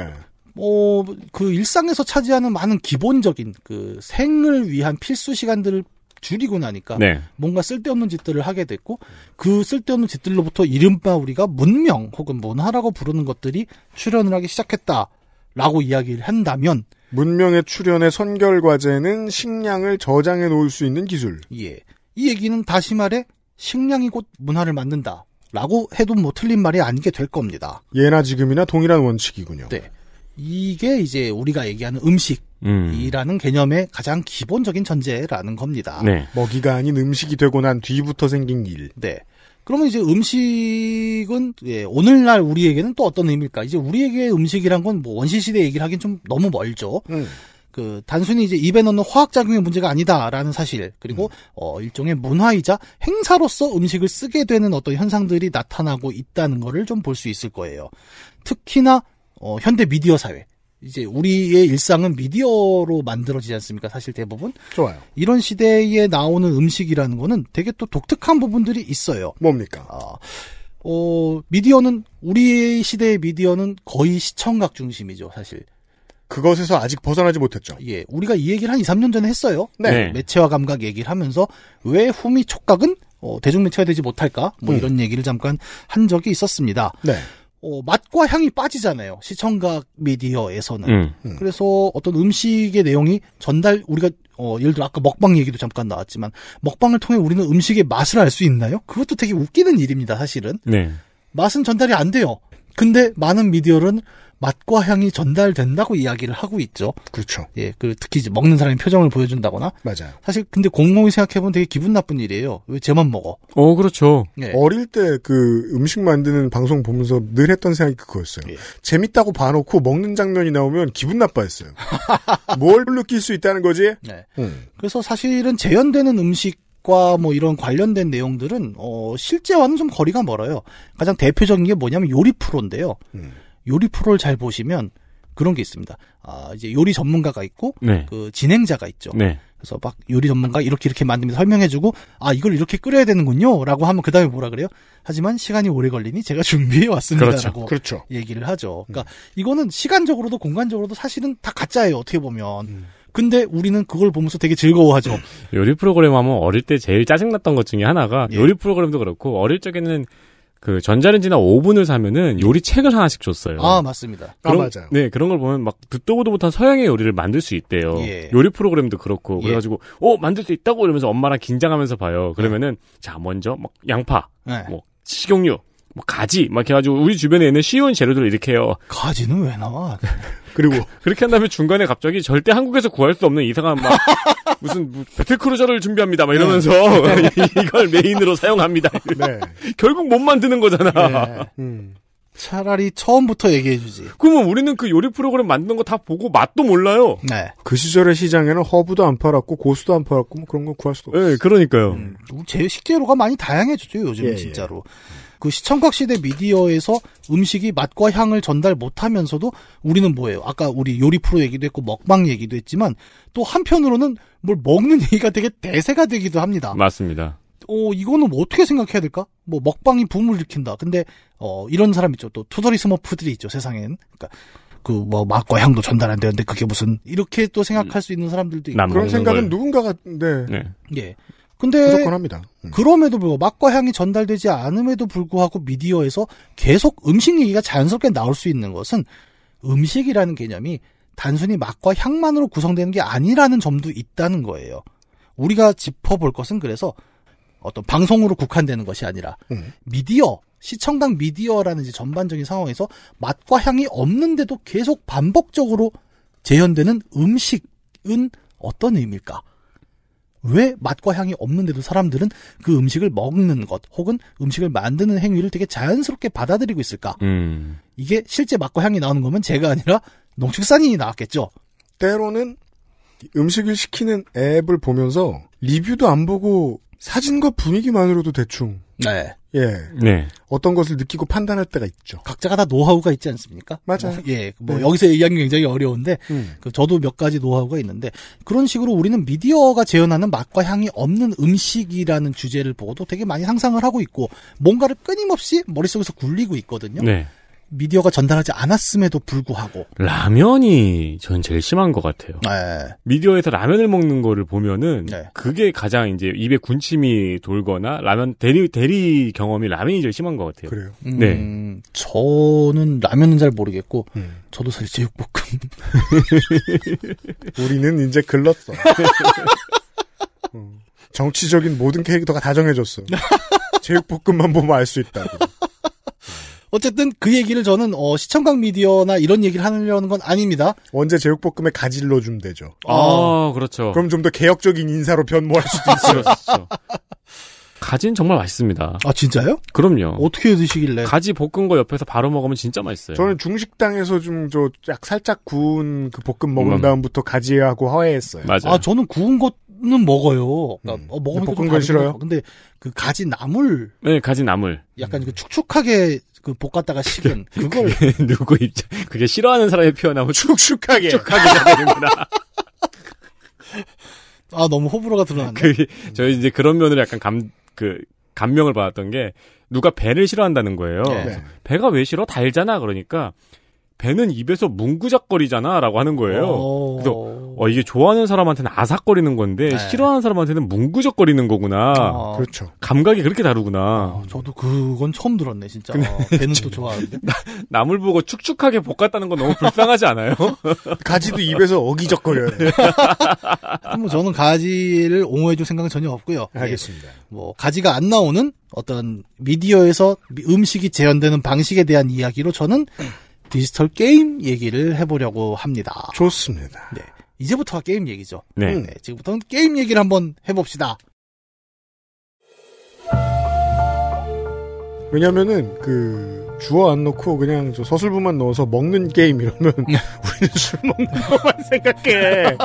어, 그 일상에서 차지하는 많은 기본적인 그 생을 위한 필수 시간들을 줄이고 나니까 네. 뭔가 쓸데없는 짓들을 하게 됐고 그 쓸데없는 짓들로부터 이른바 우리가 문명 혹은 문화라고 부르는 것들이 출현을 하기 시작했다. 라고 이야기를 한다면 문명의 출현의 선결 과제는 식량을 저장해 놓을 수 있는 기술. 예. 이 얘기는 다시 말해 식량이 곧 문화를 만든다. 라고 해도 뭐 틀린 말이 아니게 될 겁니다. 예나 지금이나 동일한 원칙이군요. 네. 이게 이제 우리가 얘기하는 음식이라는 음. 개념의 가장 기본적인 전제라는 겁니다. 네. 먹이가 아닌 음식이 되고 난 뒤부터 생긴 일. 네. 그러면 이제 음식은 예, 오늘날 우리에게는 또 어떤 의미일까? 이제 우리에게 음식이란 건 뭐 원시 시대 얘기를 하긴 좀 너무 멀죠. 음. 그 단순히 이제 입에 넣는 화학 작용의 문제가 아니다라는 사실 그리고 음. 어 일종의 문화이자 행사로서 음식을 쓰게 되는 어떤 현상들이 나타나고 있다는 거를 좀 볼 수 있을 거예요. 특히나 어 현대 미디어 사회 이제 우리의 일상은 미디어로 만들어지지 않습니까? 사실 대부분. 좋아요. 이런 시대에 나오는 음식이라는 거는 되게 또 독특한 부분들이 있어요. 뭡니까? 어, 어 미디어는 우리 의 시대의 미디어는 거의 시청각 중심이죠, 사실. 그것에서 아직 벗어나지 못했죠. 예, 우리가 이 얘기를 한 2, 3년 전에 했어요. 네. 네. 매체와 감각 얘기를 하면서 왜 후미 촉각은 어, 대중매체가 되지 못할까? 뭐 음. 이런 얘기를 잠깐 한 적이 있었습니다. 네. 어, 맛과 향이 빠지잖아요. 시청각 미디어에서는. 음. 음. 그래서 어떤 음식의 내용이 전달, 우리가, 어, 예를 들어 아까 먹방 얘기도 잠깐 나왔지만, 먹방을 통해 우리는 음식의 맛을 알 수 있나요? 그것도 되게 웃기는 일입니다, 사실은. 네. 맛은 전달이 안 돼요. 근데 많은 미디어는 맛과 향이 전달된다고 이야기를 하고 있죠. 그렇죠. 예, 그 특히 이제 먹는 사람의 표정을 보여준다거나. 맞아요. 사실 근데 공공이 생각해보면 되게 기분 나쁜 일이에요. 왜제만 먹어? 어, 그렇죠. 예. 어릴 때 그 음식 만드는 방송 보면서 늘 했던 생각이 그거였어요. 예. 재밌다고 봐놓고 먹는 장면이 나오면 기분 나빠했어요. [LAUGHS] 뭘 느낄 수 있다는 거지? 네. 음. 그래서 사실은 재현되는 음식 과뭐 이런 관련된 내용들은 어 실제와는 좀 거리가 멀어요. 가장 대표적인 게 뭐냐면 요리 프로인데요. 음. 요리 프로를 잘 보시면 그런 게 있습니다. 아, 이제 요리 전문가가 있고 네. 그 진행자가 있죠. 네. 그래서 막 요리 전문가 이렇게 이렇게 만들면 설명해주고 아 이걸 이렇게 끓여야 되는군요라고 하면 그 다음에 뭐라 그래요? 하지만 시간이 오래 걸리니 제가 [LAUGHS] 준비해 왔습니다라고 그렇죠. 그렇죠. 얘기를 하죠. 그러니까 음. 이거는 시간적으로도 공간적으로도 사실은 다 가짜예요 어떻게 보면. 음. 근데 우리는 그걸 보면서 되게 즐거워하죠. 음. 요리 프로그램 하면 어릴 때 제일 짜증났던 것 중에 하나가 예. 요리 프로그램도 그렇고 어릴 적에는 그 전자레인지나 오븐을 사면은 요리 책을 하나씩 줬어요. 아 맞습니다. 그런, 아, 맞아요. 네 그런 걸 보면 막 듣도 보도 못한 서양의 요리를 만들 수 있대요. 예. 요리 프로그램도 그렇고 예. 그래가지고 어 만들 수 있다고 이러면서 엄마랑 긴장하면서 봐요. 그러면은 자 먼저 막 양파, 네. 뭐 식용유, 뭐 가지 막해 가지고 우리 주변에 있는 쉬운 재료들을 이렇게 해요. 가지는 왜 나와? 그리고 그, 그렇게 한 다음에 중간에 갑자기 절대 한국에서 구할 수 없는 이상한 막 [LAUGHS] 무슨 뭐 배틀크루저를 준비합니다 막 네. 이러면서 네. [LAUGHS] 이걸 메인으로 사용합니다. 네. [LAUGHS] 결국 못 만드는 거잖아. 네. 음. 차라리 처음부터 얘기해주지. 그러면 우리는 그 요리 프로그램 만드는거 다 보고 맛도 몰라요. 네. 그 시절의 시장에는 허브도 안 팔았고 고수도 안 팔았고 뭐 그런 거 구할 수도 없어요. 네, 그러니까요. 음, 제 식재료가 많이 다양해졌죠 요즘 예, 예, 진짜로. 예. 그 시청각 시대 미디어에서 음식이 맛과 향을 전달 못하면서도 우리는 뭐예요? 아까 우리 요리 프로 얘기도 했고 먹방 얘기도 했지만 또 한편으로는 뭘 먹는 [LAUGHS] 얘기가 되게 대세가 되기도 합니다. 맞습니다. 어, 이거는 뭐 어떻게 생각해야 될까? 뭐 먹방이 붐을 일으킨다. 근데 어, 이런 사람 있죠. 또 투덜이 스머프들이 있죠. 세상엔. 그러니까 그 뭐 맛과 향도 전달 안 되는데 그게 무슨 이렇게 또 생각할 음. 수 있는 사람들도 있고 그런 생각은 누군가가 네. 네. 예. 근데 부족합니다. 음. 그럼에도 불구하고 맛과 향이 전달되지 않음에도 불구하고 미디어에서 계속 음식 얘기가 자연스럽게 나올 수 있는 것은 음식이라는 개념이 단순히 맛과 향만으로 구성되는 게 아니라는 점도 있다는 거예요. 우리가 짚어볼 것은 그래서 어떤 방송으로 국한되는 것이 아니라 음. 미디어 시청당 미디어라는 이제 전반적인 상황에서 맛과 향이 없는데도 계속 반복적으로 재현되는 음식은 어떤 의미일까? 왜 맛과 향이 없는데도 사람들은 그 음식을 먹는 것 혹은 음식을 만드는 행위를 되게 자연스럽게 받아들이고 있을까? 음. 이게 실제 맛과 향이 나오는 거면 제가 아니라 농축산인이 나왔겠죠. 때로는 음식을 시키는 앱을 보면서 리뷰도 안 보고 사진과 분위기만으로도 대충 네. 예. 네. 어떤 것을 느끼고 판단할 때가 있죠. 각자가 다 노하우가 있지 않습니까? 맞아요. 뭐, 예. 뭐 네. 여기서 얘기하기 굉장히 어려운데 음. 그 저도 몇 가지 노하우가 있는데 그런 식으로 우리는 미디어가 재현하는 맛과 향이 없는 음식이라는 주제를 보고도 되게 많이 상상을 하고 있고 뭔가를 끊임없이 머릿속에서 굴리고 있거든요. 네. 미디어가 전달하지 않았음에도 불구하고 라면이 전 제일 심한 것 같아요. 네. 미디어에서 라면을 먹는 거를 보면은 네. 그게 가장 이제 입에 군침이 돌거나 라면 대리 대리 경험이 라면이 제일 심한 것 같아요. 그래요. 네. 음, 네. 저는 라면은 잘 모르겠고 음. 저도 사실 제육볶음. [LAUGHS] 우리는 이제 글렀어. [LAUGHS] 어. 정치적인 모든 캐릭터가 다 정해졌어. [LAUGHS] 제육볶음만 보면 알 수 있다. 어쨌든 그 얘기를 저는 어, 시청각 미디어나 이런 얘기를 하려는 건 아닙니다. 언제 제육볶음에 가지를 넣어주면 되죠. 아, 아 그렇죠. 그럼 좀 더 개혁적인 인사로 변모할 수도 있어요. 죠 가지는 정말 맛있습니다. 아 진짜요? 그럼요. 어떻게 드시길래? 가지 볶은 거 옆에서 바로 먹으면 진짜 맛있어요. 저는 중식당에서 좀저약 살짝 구운 그 볶음 먹은 음. 다음부터 가지하고 화해했어요. 맞아요. 아 저는 구운 것는 먹어요. 그러니까 음. 어, 먹으면 볶은 건 싫어요. 근데 그 가지 나물. 네, 가지 나물. 약간 음. 그 축축하게 그 볶았다가 식은 그걸 [LAUGHS] 누구 입장 그게 싫어하는 사람이 표현하면 축축하게 축축하게 되는구나. [LAUGHS] 아 너무 호불호가 드러났네. 그, 저희 이제 그런 면으로 약간 감 그 감명을 받았던 게 누가 배를 싫어한다는 거예요. 네. 배가 왜 싫어? 달잖아. 그러니까 배는 입에서 뭉구작거리잖아 라고 하는 거예요. 어. 그래서 어, 이게 좋아하는 사람한테는 아삭거리는 건데 네. 싫어하는 사람한테는 뭉구적거리는 거구나. 아. 그렇죠. 감각이 그렇게 다르구나. 아, 저도 그건 처음 들었네 진짜. 근데, 아, 배는 또 [LAUGHS] 좋아하는데. 나, 남을 보고 축축하게 볶았다는 건 너무 불쌍하지 않아요? 어? 가지도 입에서 어기적거려요. [LAUGHS] 네. 뭐 저는 가지를 옹호해줄 생각은 전혀 없고요. 예, 알겠습니다. 예. 뭐 가지가 안 나오는 어떤 미디어에서 음식이 재현되는 방식에 대한 이야기로 저는 디지털 게임 얘기를 해보려고 합니다. 좋습니다. 네. 이제부터가 게임 얘기죠. 네. 음, 네 지금부터는 게임 얘기를 한번 해봅시다. 왜냐면은 그 주어 안 넣고 그냥 저 서술부만 넣어서 먹는 게임 이러면 네. [LAUGHS] 우리는 술 먹는 것만 생각해.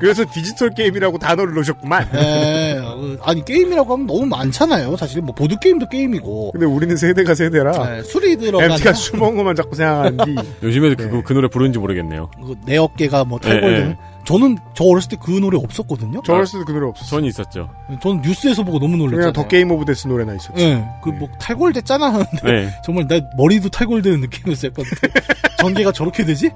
그래서 디지털 게임이라고 단어를 넣으셨구만. 네, 아니 게임이라고 하면 너무 많잖아요. 사실 뭐 보드 게임도 게임이고. 근데 우리는 세대가 세대라. 네, 술이 들어가. MT가 술 먹는 것만 자꾸 생각하는데. 요즘에 그, 네. 그그 노래 부르는지 모르겠네요. 그 내 어깨가 뭐 탈골된. 네, 네. 저는 저 어렸을 때 그 노래 없었거든요. 저 어렸을 때 그 노래 없었어요. 전 있었죠. 저는 뉴스에서 보고 너무 놀랐어요 그냥 더 게임 오브 데스 노래나 있었죠. 네, 예, 그뭐 네. 탈골됐잖아 하는데 [LAUGHS] 네. 정말 나 머리도 탈골되는 느낌이었어요. 약간 전개가 저렇게 되지?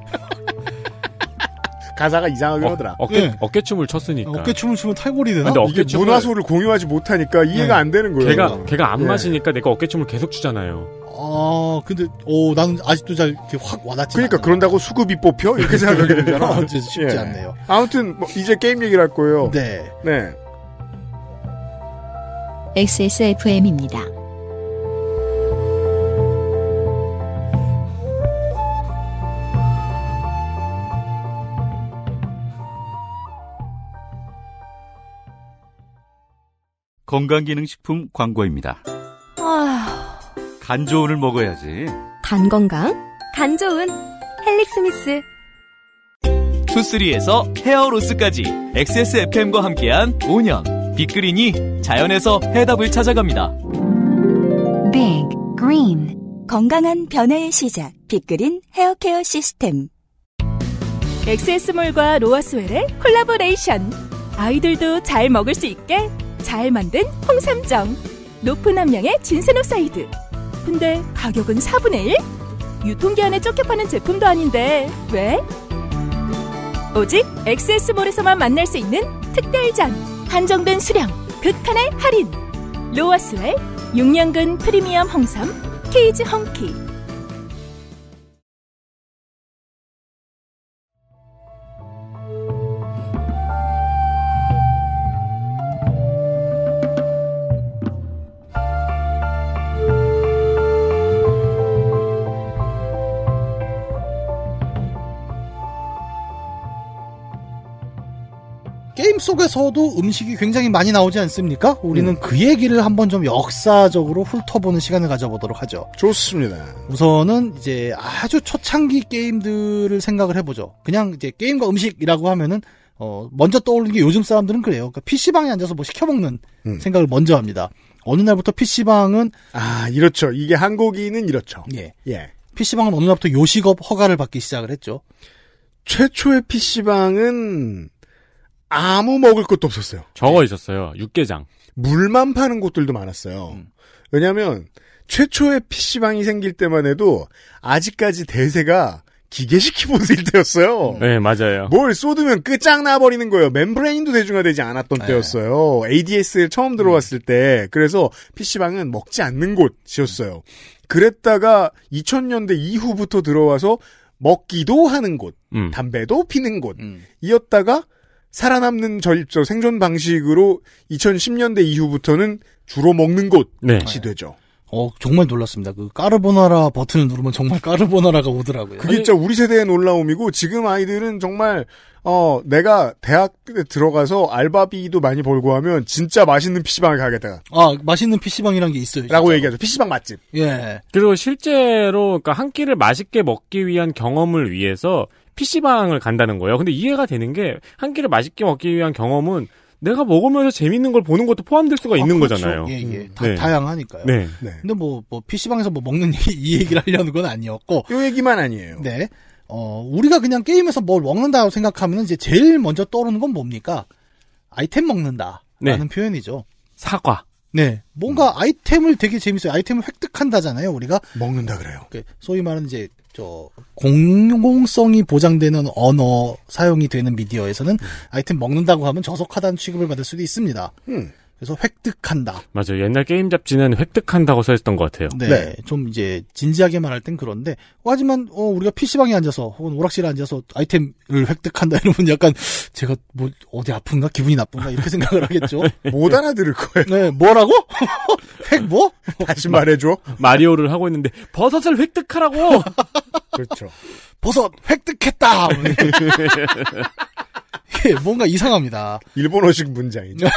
가사가 이상하게 어, 하더라. 어깨 네. 어깨춤을 췄으니까. 어깨춤을 추면 탈골이 되나? 근데 어깨춤을 문화소를 공유하지 못하니까 이해가 네. 안 되는 거예요. 걔가 걔가 안 네. 마시니까 내가 어깨춤을 계속 추잖아요. 아, 근데, 오, 나는 아직도 잘 확 와닿지. 그러니까 않 그런다고 수급이 뽑혀? 이렇게 [LAUGHS] 네. 생각하게 되잖아. 아, 쉽지 예. 않네요. 아무튼, 뭐 이제 게임 얘기를 할 거예요. 네. 네. XSFM입니다. 건강기능식품 광고입니다. 간조은을 먹어야지. 간 건강, 간 좋은 헬릭스미스. 투쓰리에서 헤어로스까지 XSFM과 함께한 5년 빅그린이 자연에서 해답을 찾아갑니다. 빅 그린 건강한 변화의 시작 빅그린 헤어케어 시스템 엑세몰과 로아스웰의 콜라보레이션 아이들도 잘 먹을 수 있게 잘 만든 홍삼정 높은 함량의 진세노사이드 싶은데 가격은 4분의 1? 유통기한에 쫓겨 파는 제품도 아닌데 왜? 오직 엑세스몰에서만 만날 수 있는 특별잔 한정된 수량 극한의 할인 로아스웰 6년근 프리미엄 홍삼 케이지 헝키 속에서도 음식이 굉장히 많이 나오지 않습니까? 우리는 음. 그 얘기를 한번 좀 역사적으로 훑어보는 시간을 가져보도록 하죠. 좋습니다. 우선은 이제 아주 초창기 게임들을 생각을 해보죠. 그냥 이제 게임과 음식이라고 하면은 어 먼저 떠오르는 게 요즘 사람들은 그래요. 그러니까 PC방에 앉아서 뭐 시켜먹는 음. 생각을 먼저 합니다. 어느 날부터 PC방은 아 이렇죠. 이게 한국인은 이렇죠. 예. 예. PC방은 어느 날부터 요식업 허가를 받기 시작을 했죠. 최초의 PC방은 아무 먹을 것도 없었어요. 적어 있었어요. 육개장. 물만 파는 곳들도 많았어요. 음. 왜냐하면 최초의 PC방이 생길 때만 해도 아직까지 대세가 기계식 키보드일 때였어요. 네, 맞아요. 뭘 쏟으면 끝장나버리는 거예요. 멤브레인도 대중화되지 않았던 네. 때였어요. ADS에 처음 들어왔을 때. 그래서 PC방은 먹지 않는 곳이었어요. 그랬다가 2000년대 이후부터 들어와서 먹기도 하는 곳, 음. 담배도 피는 곳이었다가 음. 살아남는 절입저 생존 방식으로 2010년대 이후부터는 주로 먹는 곳이 네. 되죠. 어 정말 놀랐습니다. 그 까르보나라 버튼을 누르면 정말 까르보나라가 오더라고요. 그게 진짜 우리 세대의 놀라움이고 지금 아이들은 정말 어 내가 대학 에 들어가서 알바비도 많이 벌고 하면 진짜 맛있는 p c 방을 가겠다. 아 맛있는 PC방이란 게 있어요. 라고 진짜로. 얘기하죠. PC방 맛집. 예. 그리고 실제로 그러니까 한 끼를 맛있게 먹기 위한 경험을 위해서 PC방을 간다는 거예요. 근데 이해가 되는 게 한 끼를 맛있게 먹기 위한 경험은 내가 먹으면서 재밌는 걸 보는 것도 포함될 수가 아, 있는 그렇죠. 거잖아요. 예, 예. 다, 네. 다양하니까요. 네. 네. 근데 뭐, 뭐, PC방에서 뭐 먹는 얘기, 이 얘기를 하려는 건 아니었고. 요 얘기만 아니에요. 네. 어, 우리가 그냥 게임에서 뭘 먹는다고 생각하면 이제 제일 먼저 떠오르는 건 뭡니까? 아이템 먹는다. 네. 라는 네. 표현이죠. 사과. 네. 뭔가 음. 아이템을 되게 재밌어요. 아이템을 획득한다잖아요, 우리가. 먹는다 그래요. 그 소위 말하는 이제 저 공공성이 보장되는 언어 사용이 되는 미디어에서는 아이템 음. 먹는다고 하면 저속하다는 취급을 받을 수도 있습니다. 음. 그래서 획득한다. 맞아요. 옛날 게임 잡지는 획득한다고 써있던 것 같아요. 네, 네. 좀 이제 진지하게 말할 땐 그런데 어, 하지만 어, 우리가 PC방에 앉아서 혹은 오락실에 앉아서 아이템을 획득한다 [LAUGHS] 이러면 약간 제가 뭐 어디 아픈가 기분이 나쁜가 이렇게 생각을 하겠죠. [LAUGHS] 못 알아들을 거예요. 네, 뭐라고? [LAUGHS] 획 뭐? 다시 말해줘. 마리오를 하고 있는데 버섯을 획득하라고. 그렇죠. 버섯 획득했다. 뭔가 이상합니다. 일본어식 문장이죠. [LAUGHS] 네.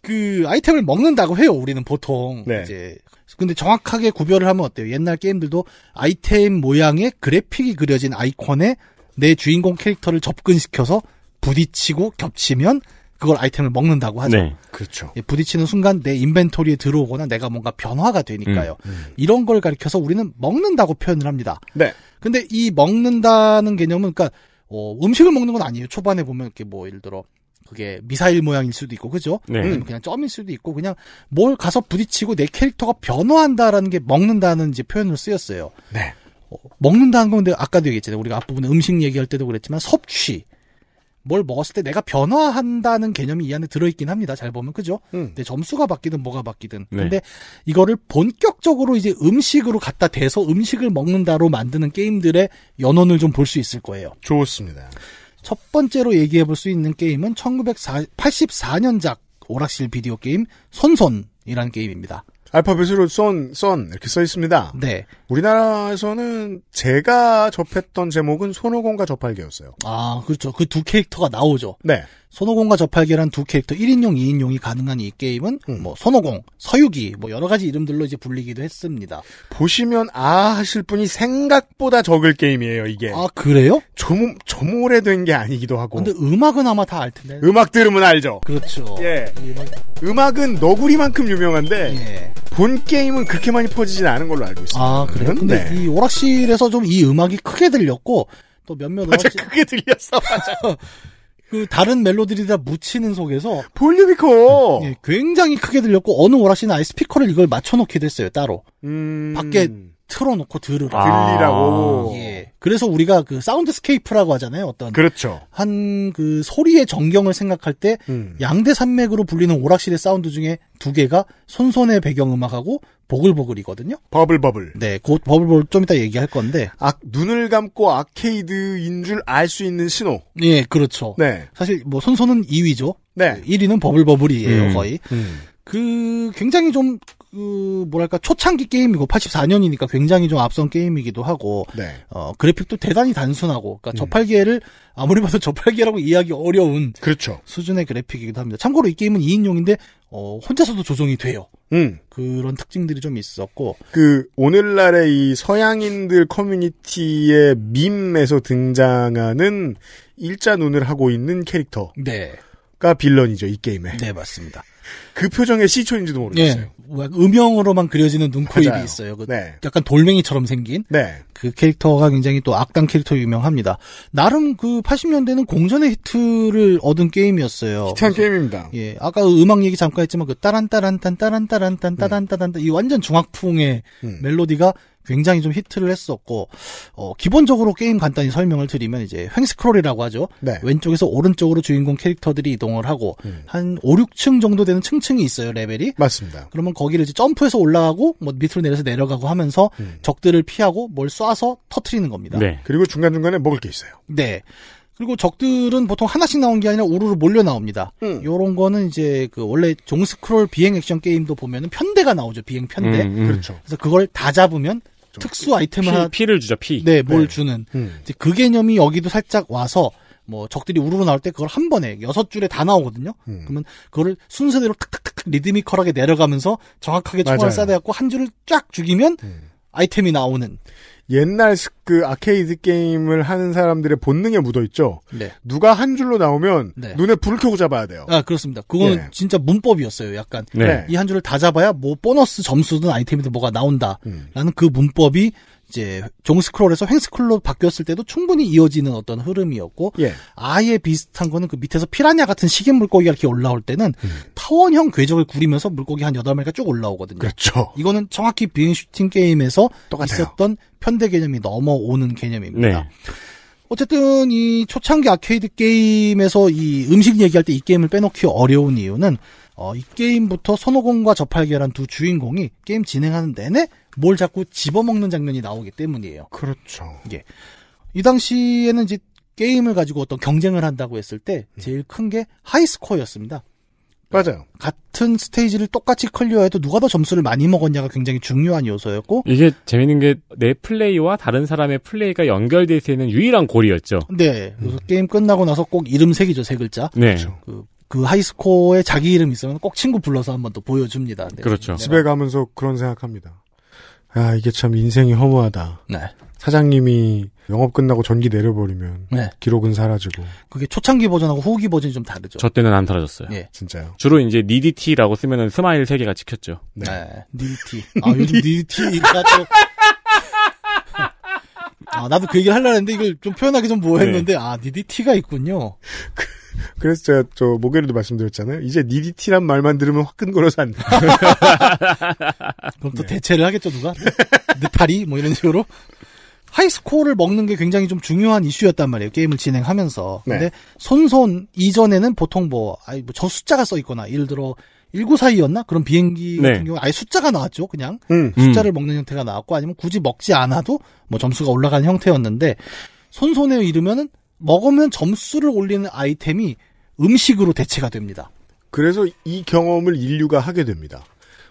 그 아이템을 먹는다고 해요. 우리는 보통 네. 이제 근데 정확하게 구별을 하면 어때요? 옛날 게임들도 아이템 모양의 그래픽이 그려진 아이콘에 내 주인공 캐릭터를 접근시켜서 부딪히고 겹치면 그걸 아이템을 먹는다고 하죠. 네, 그렇죠. 예, 부딪히는 순간 내 인벤토리에 들어오거나 내가 뭔가 변화가 되니까요. 음, 음. 이런 걸 가리켜서 우리는 먹는다고 표현을 합니다. 네. 근데 이 먹는다는 개념은 그러니까 어, 음식을 먹는 건 아니에요. 초반에 보면 이렇게 뭐 예를 들어 그게 미사일 모양일 수도 있고 그죠? 네. 그냥 점일 수도 있고 그냥 뭘 가서 부딪히고 내 캐릭터가 변화한다라는 게 먹는다는 이제 표현으로 쓰였어요. 네. 어, 먹는다는 건데 아까도 얘기했잖아요. 우리가 앞부분에 음식 얘기할 때도 그랬지만 섭취, 뭘 먹었을 때 내가 변화한다는 개념이 이 안에 들어있긴 합니다. 잘 보면 그죠? 근데 음. 네, 점수가 바뀌든 뭐가 바뀌든. 네. 근데 이거를 본격적으로 이제 음식으로 갖다 대서 음식을 먹는다로 만드는 게임들의 연원을 좀 볼 수 있을 거예요. 좋습니다. 첫 번째로 얘기해 볼 수 있는 게임은 1984년작 오락실 비디오 게임 손손이라는 게임입니다. 알파벳으로 썬, 썬 이렇게 써 있습니다. 네. 우리나라에서는 제가 접했던 제목은 손오공과 저팔계였어요. 아, 그렇죠. 그 두 캐릭터가 나오죠. 네. 손오공과 저팔계란 두 캐릭터 1인용, 2인용이 가능한 이 게임은 음. 뭐 손오공, 서유기 뭐 여러 가지 이름들로 이제 불리기도 했습니다. 보시면 아 하실 분이 생각보다 적을 게임이에요 이게. 아 그래요? 좀, 좀 오래된 게 아니기도 하고. 근데 음악은 아마 다 알 텐데. 음악 들으면 알죠. 그렇죠. 예. 예. 음악... 은 너구리만큼 유명한데 예. 본 게임은 그렇게 많이 퍼지진 않은 걸로 알고 있습니다. 아 그래요? 음, 근데 네. 이 오락실에서 좀 이 음악이 크게 들렸고 또 몇몇 맞 오락실 크게 들렸어 [LAUGHS] 맞아 그 다른 멜로디들이 다 묻히는 속에서 볼륨이 커. 예, 굉장히 크게 들렸고 어느 오락실은 아예 스피커를 이걸 맞춰 놓기도 했어요 따로. 음... 밖에 틀어놓고 들으라. 아. 들리라고. 예. 그래서 우리가 그 사운드스케이프라고 하잖아요. 어떤 그렇죠. 한그 소리의 전경을 생각할 때 음. 양대 산맥으로 불리는 오락실의 사운드 중에 두 개가 손손의 배경음악하고 보글보글이거든요. 버블버블. 네, 곧 버블버블 좀 이따 얘기할 건데. 아, 눈을 감고 아케이드인 줄 알 수 있는 신호. 예, 그렇죠. 네. 사실 뭐 손손은 2위죠. 네. 1위는 버블버블이에요, 음. 거의. 음. 그 굉장히 좀 그 뭐랄까 초창기 게임이고 84년이니까 굉장히 좀 앞선 게임이기도 하고 네. 어 그래픽도 대단히 단순하고 그러니까 음. 저팔계를 아무리 봐도 저팔계라고 이해하기 어려운 그렇죠. 수준의 그래픽이기도 합니다. 참고로 이 게임은 2인용인데 어 혼자서도 조종이 돼요. 음. 그런 특징들이 좀 있었고 그 오늘날의 이 서양인들 커뮤니티의 밈에서 등장하는 일자 눈을 하고 있는 캐릭터. 네. 가 빌런이죠 이 게임에. 네 맞습니다. 그 표정의 시초인지도 모르겠어요. 네. 뭐 음영으로만 그려지는 눈코입이 있어요. 그 네. 약간 돌멩이처럼 생긴 네. 그 캐릭터가 굉장히 또 악당 캐릭터 유명합니다. 나름 그 80년대는 공전의 히트를 얻은 게임이었어요. 히트한 게임입니다. 예, 아까 음악 얘기 잠깐 했지만 그 따란 따란 딴 따란 따란 딴 따란 따란 이 완전 중학풍의 음. 멜로디가 굉장히 좀 히트를 했었고 어, 기본적으로 게임 간단히 설명을 드리면 이제 횡스크롤이라고 하죠. 네. 왼쪽에서 오른쪽으로 주인공 캐릭터들이 이동을 하고 음. 한 5, 6층 정도 되는 층층이 있어요 레벨이. 맞습니다. 그러면 거기를 이제 점프해서 올라가고 뭐 밑으로 내려서 내려가고 하면서 음. 적들을 피하고 뭘 쏴서 터트리는 겁니다. 네. 그리고 중간 중간에 먹을 게 있어요. 네. 그리고 적들은 보통 하나씩 나온 게 아니라 우르르 몰려 나옵니다. 이런 음. 거는 이제 그 원래 종 스크롤 비행 액션 게임도 보면은 편대가 나오죠. 비행 편대. 음, 음. 그렇죠. 그래서 그걸 다 잡으면 특수 아이템을 피, 피를 주죠 피. 네, 뭘 네. 주는. 음. 이제 그 개념이 여기도 살짝 와서 뭐 적들이 우르르 나올 때 그걸 한 번에 여섯 줄에 다 나오거든요. 음. 그러면 그거를 순서대로 탁탁탁 리드미컬하게 내려가면서 정확하게 총알을 쏴대갖고 한 줄을 쫙 죽이면 음. 아이템이 나오는. 옛날 그 아케이드 게임을 하는 사람들의 본능에 묻어 있죠. 네. 누가 한 줄로 나오면 네. 눈에 불을 켜고 잡아야 돼요. 아 그렇습니다. 그거 예. 진짜 문법이었어요. 약간 네. 이한 줄을 다 잡아야 뭐 보너스 점수든 아이템이든 뭐가 나온다라는 음. 그 문법이 이제 종스크롤에서 횡스크롤로 바뀌었을 때도 충분히 이어지는 어떤 흐름이었고 예. 아예 비슷한 거는 그 밑에서 피라냐 같은 식인 물고기가 이렇게 올라올 때는 음. 타원형 궤적을 구리면서 물고기 한 여덟 마리가 쭉 올라오거든요. 그렇죠. 이거는 정확히 비행슈팅 게임에서 똑같아요. 있었던 편대 개념이 넘어오는 개념입니다. 네. 어쨌든 이 초창기 아케이드 게임에서 이 음식 얘기할 때 이 게임을 빼놓기 어려운 이유는 어, 이 게임부터 선호공과 저팔계란 두 주인공이 게임 진행하는 내내 뭘 자꾸 집어먹는 장면이 나오기 때문이에요. 그렇죠. 예. 이 당시에는 이제 게임을 가지고 어떤 경쟁을 한다고 했을 때 음. 제일 큰 게 하이스코어였습니다. 맞아요. 같은 스테이지를 똑같이 클리어해도 누가 더 점수를 많이 먹었냐가 굉장히 중요한 요소였고 이게 재밌는 게 내 플레이와 다른 사람의 플레이가 연결될 수 있는 유일한 고리였죠. 네. 그래서 음. 게임 끝나고 나서 꼭 이름 색이죠, 세 글자. 네. 그렇죠. 그, 그 하이스코어에 자기 이름 있으면 꼭 친구 불러서 한번 또 보여줍니다. 네. 그렇죠. 네. 집에 가면서 그런 생각합니다. 아 이게 참 인생이 허무하다. 네. 사장님이 영업 끝나고 전기 내려버리면 네. 기록은 사라지고 그게 초창기 버전하고 후기 버전이 좀 다르죠. 저 때는 안 사라졌어요. 예. 진짜요. 주로 이제 니디티라고 쓰면은 스마일 세 개가 찍혔죠. 네. 네. [LAUGHS] 니디티. 아 요즘 니디티가 또 아, 나도 그 얘기를 하려는데 이걸 좀 표현하기 좀 네. 뭐했는데, 네. 아, 니디티가 있군요. 그, 그래서 제가 저목요일도 말씀드렸잖아요. 이제 니디티란 말만 들으면 화끈거려서 안 돼. [LAUGHS] 그럼 또 네. 대체를 하겠죠, 누가? 느타리? 뭐 이런 식으로? 하이스코어를 먹는 게 굉장히 좀 중요한 이슈였단 말이에요. 게임을 진행하면서. 네. 근데 네. 손손 이전에는 보통 뭐, 아뭐저 숫자가 써 있거나, 예를 들어, 1942였나? 그런 비행기 네. 같은 경우 는 아예 숫자가 나왔죠, 그냥. 음. 숫자를 먹는 형태가 나왔고 아니면 굳이 먹지 않아도 뭐 점수가 올라가는 형태였는데 손손에 이르면은 먹으면 점수를 올리는 아이템이 음식으로 대체가 됩니다. 그래서 이 경험을 인류가 하게 됩니다.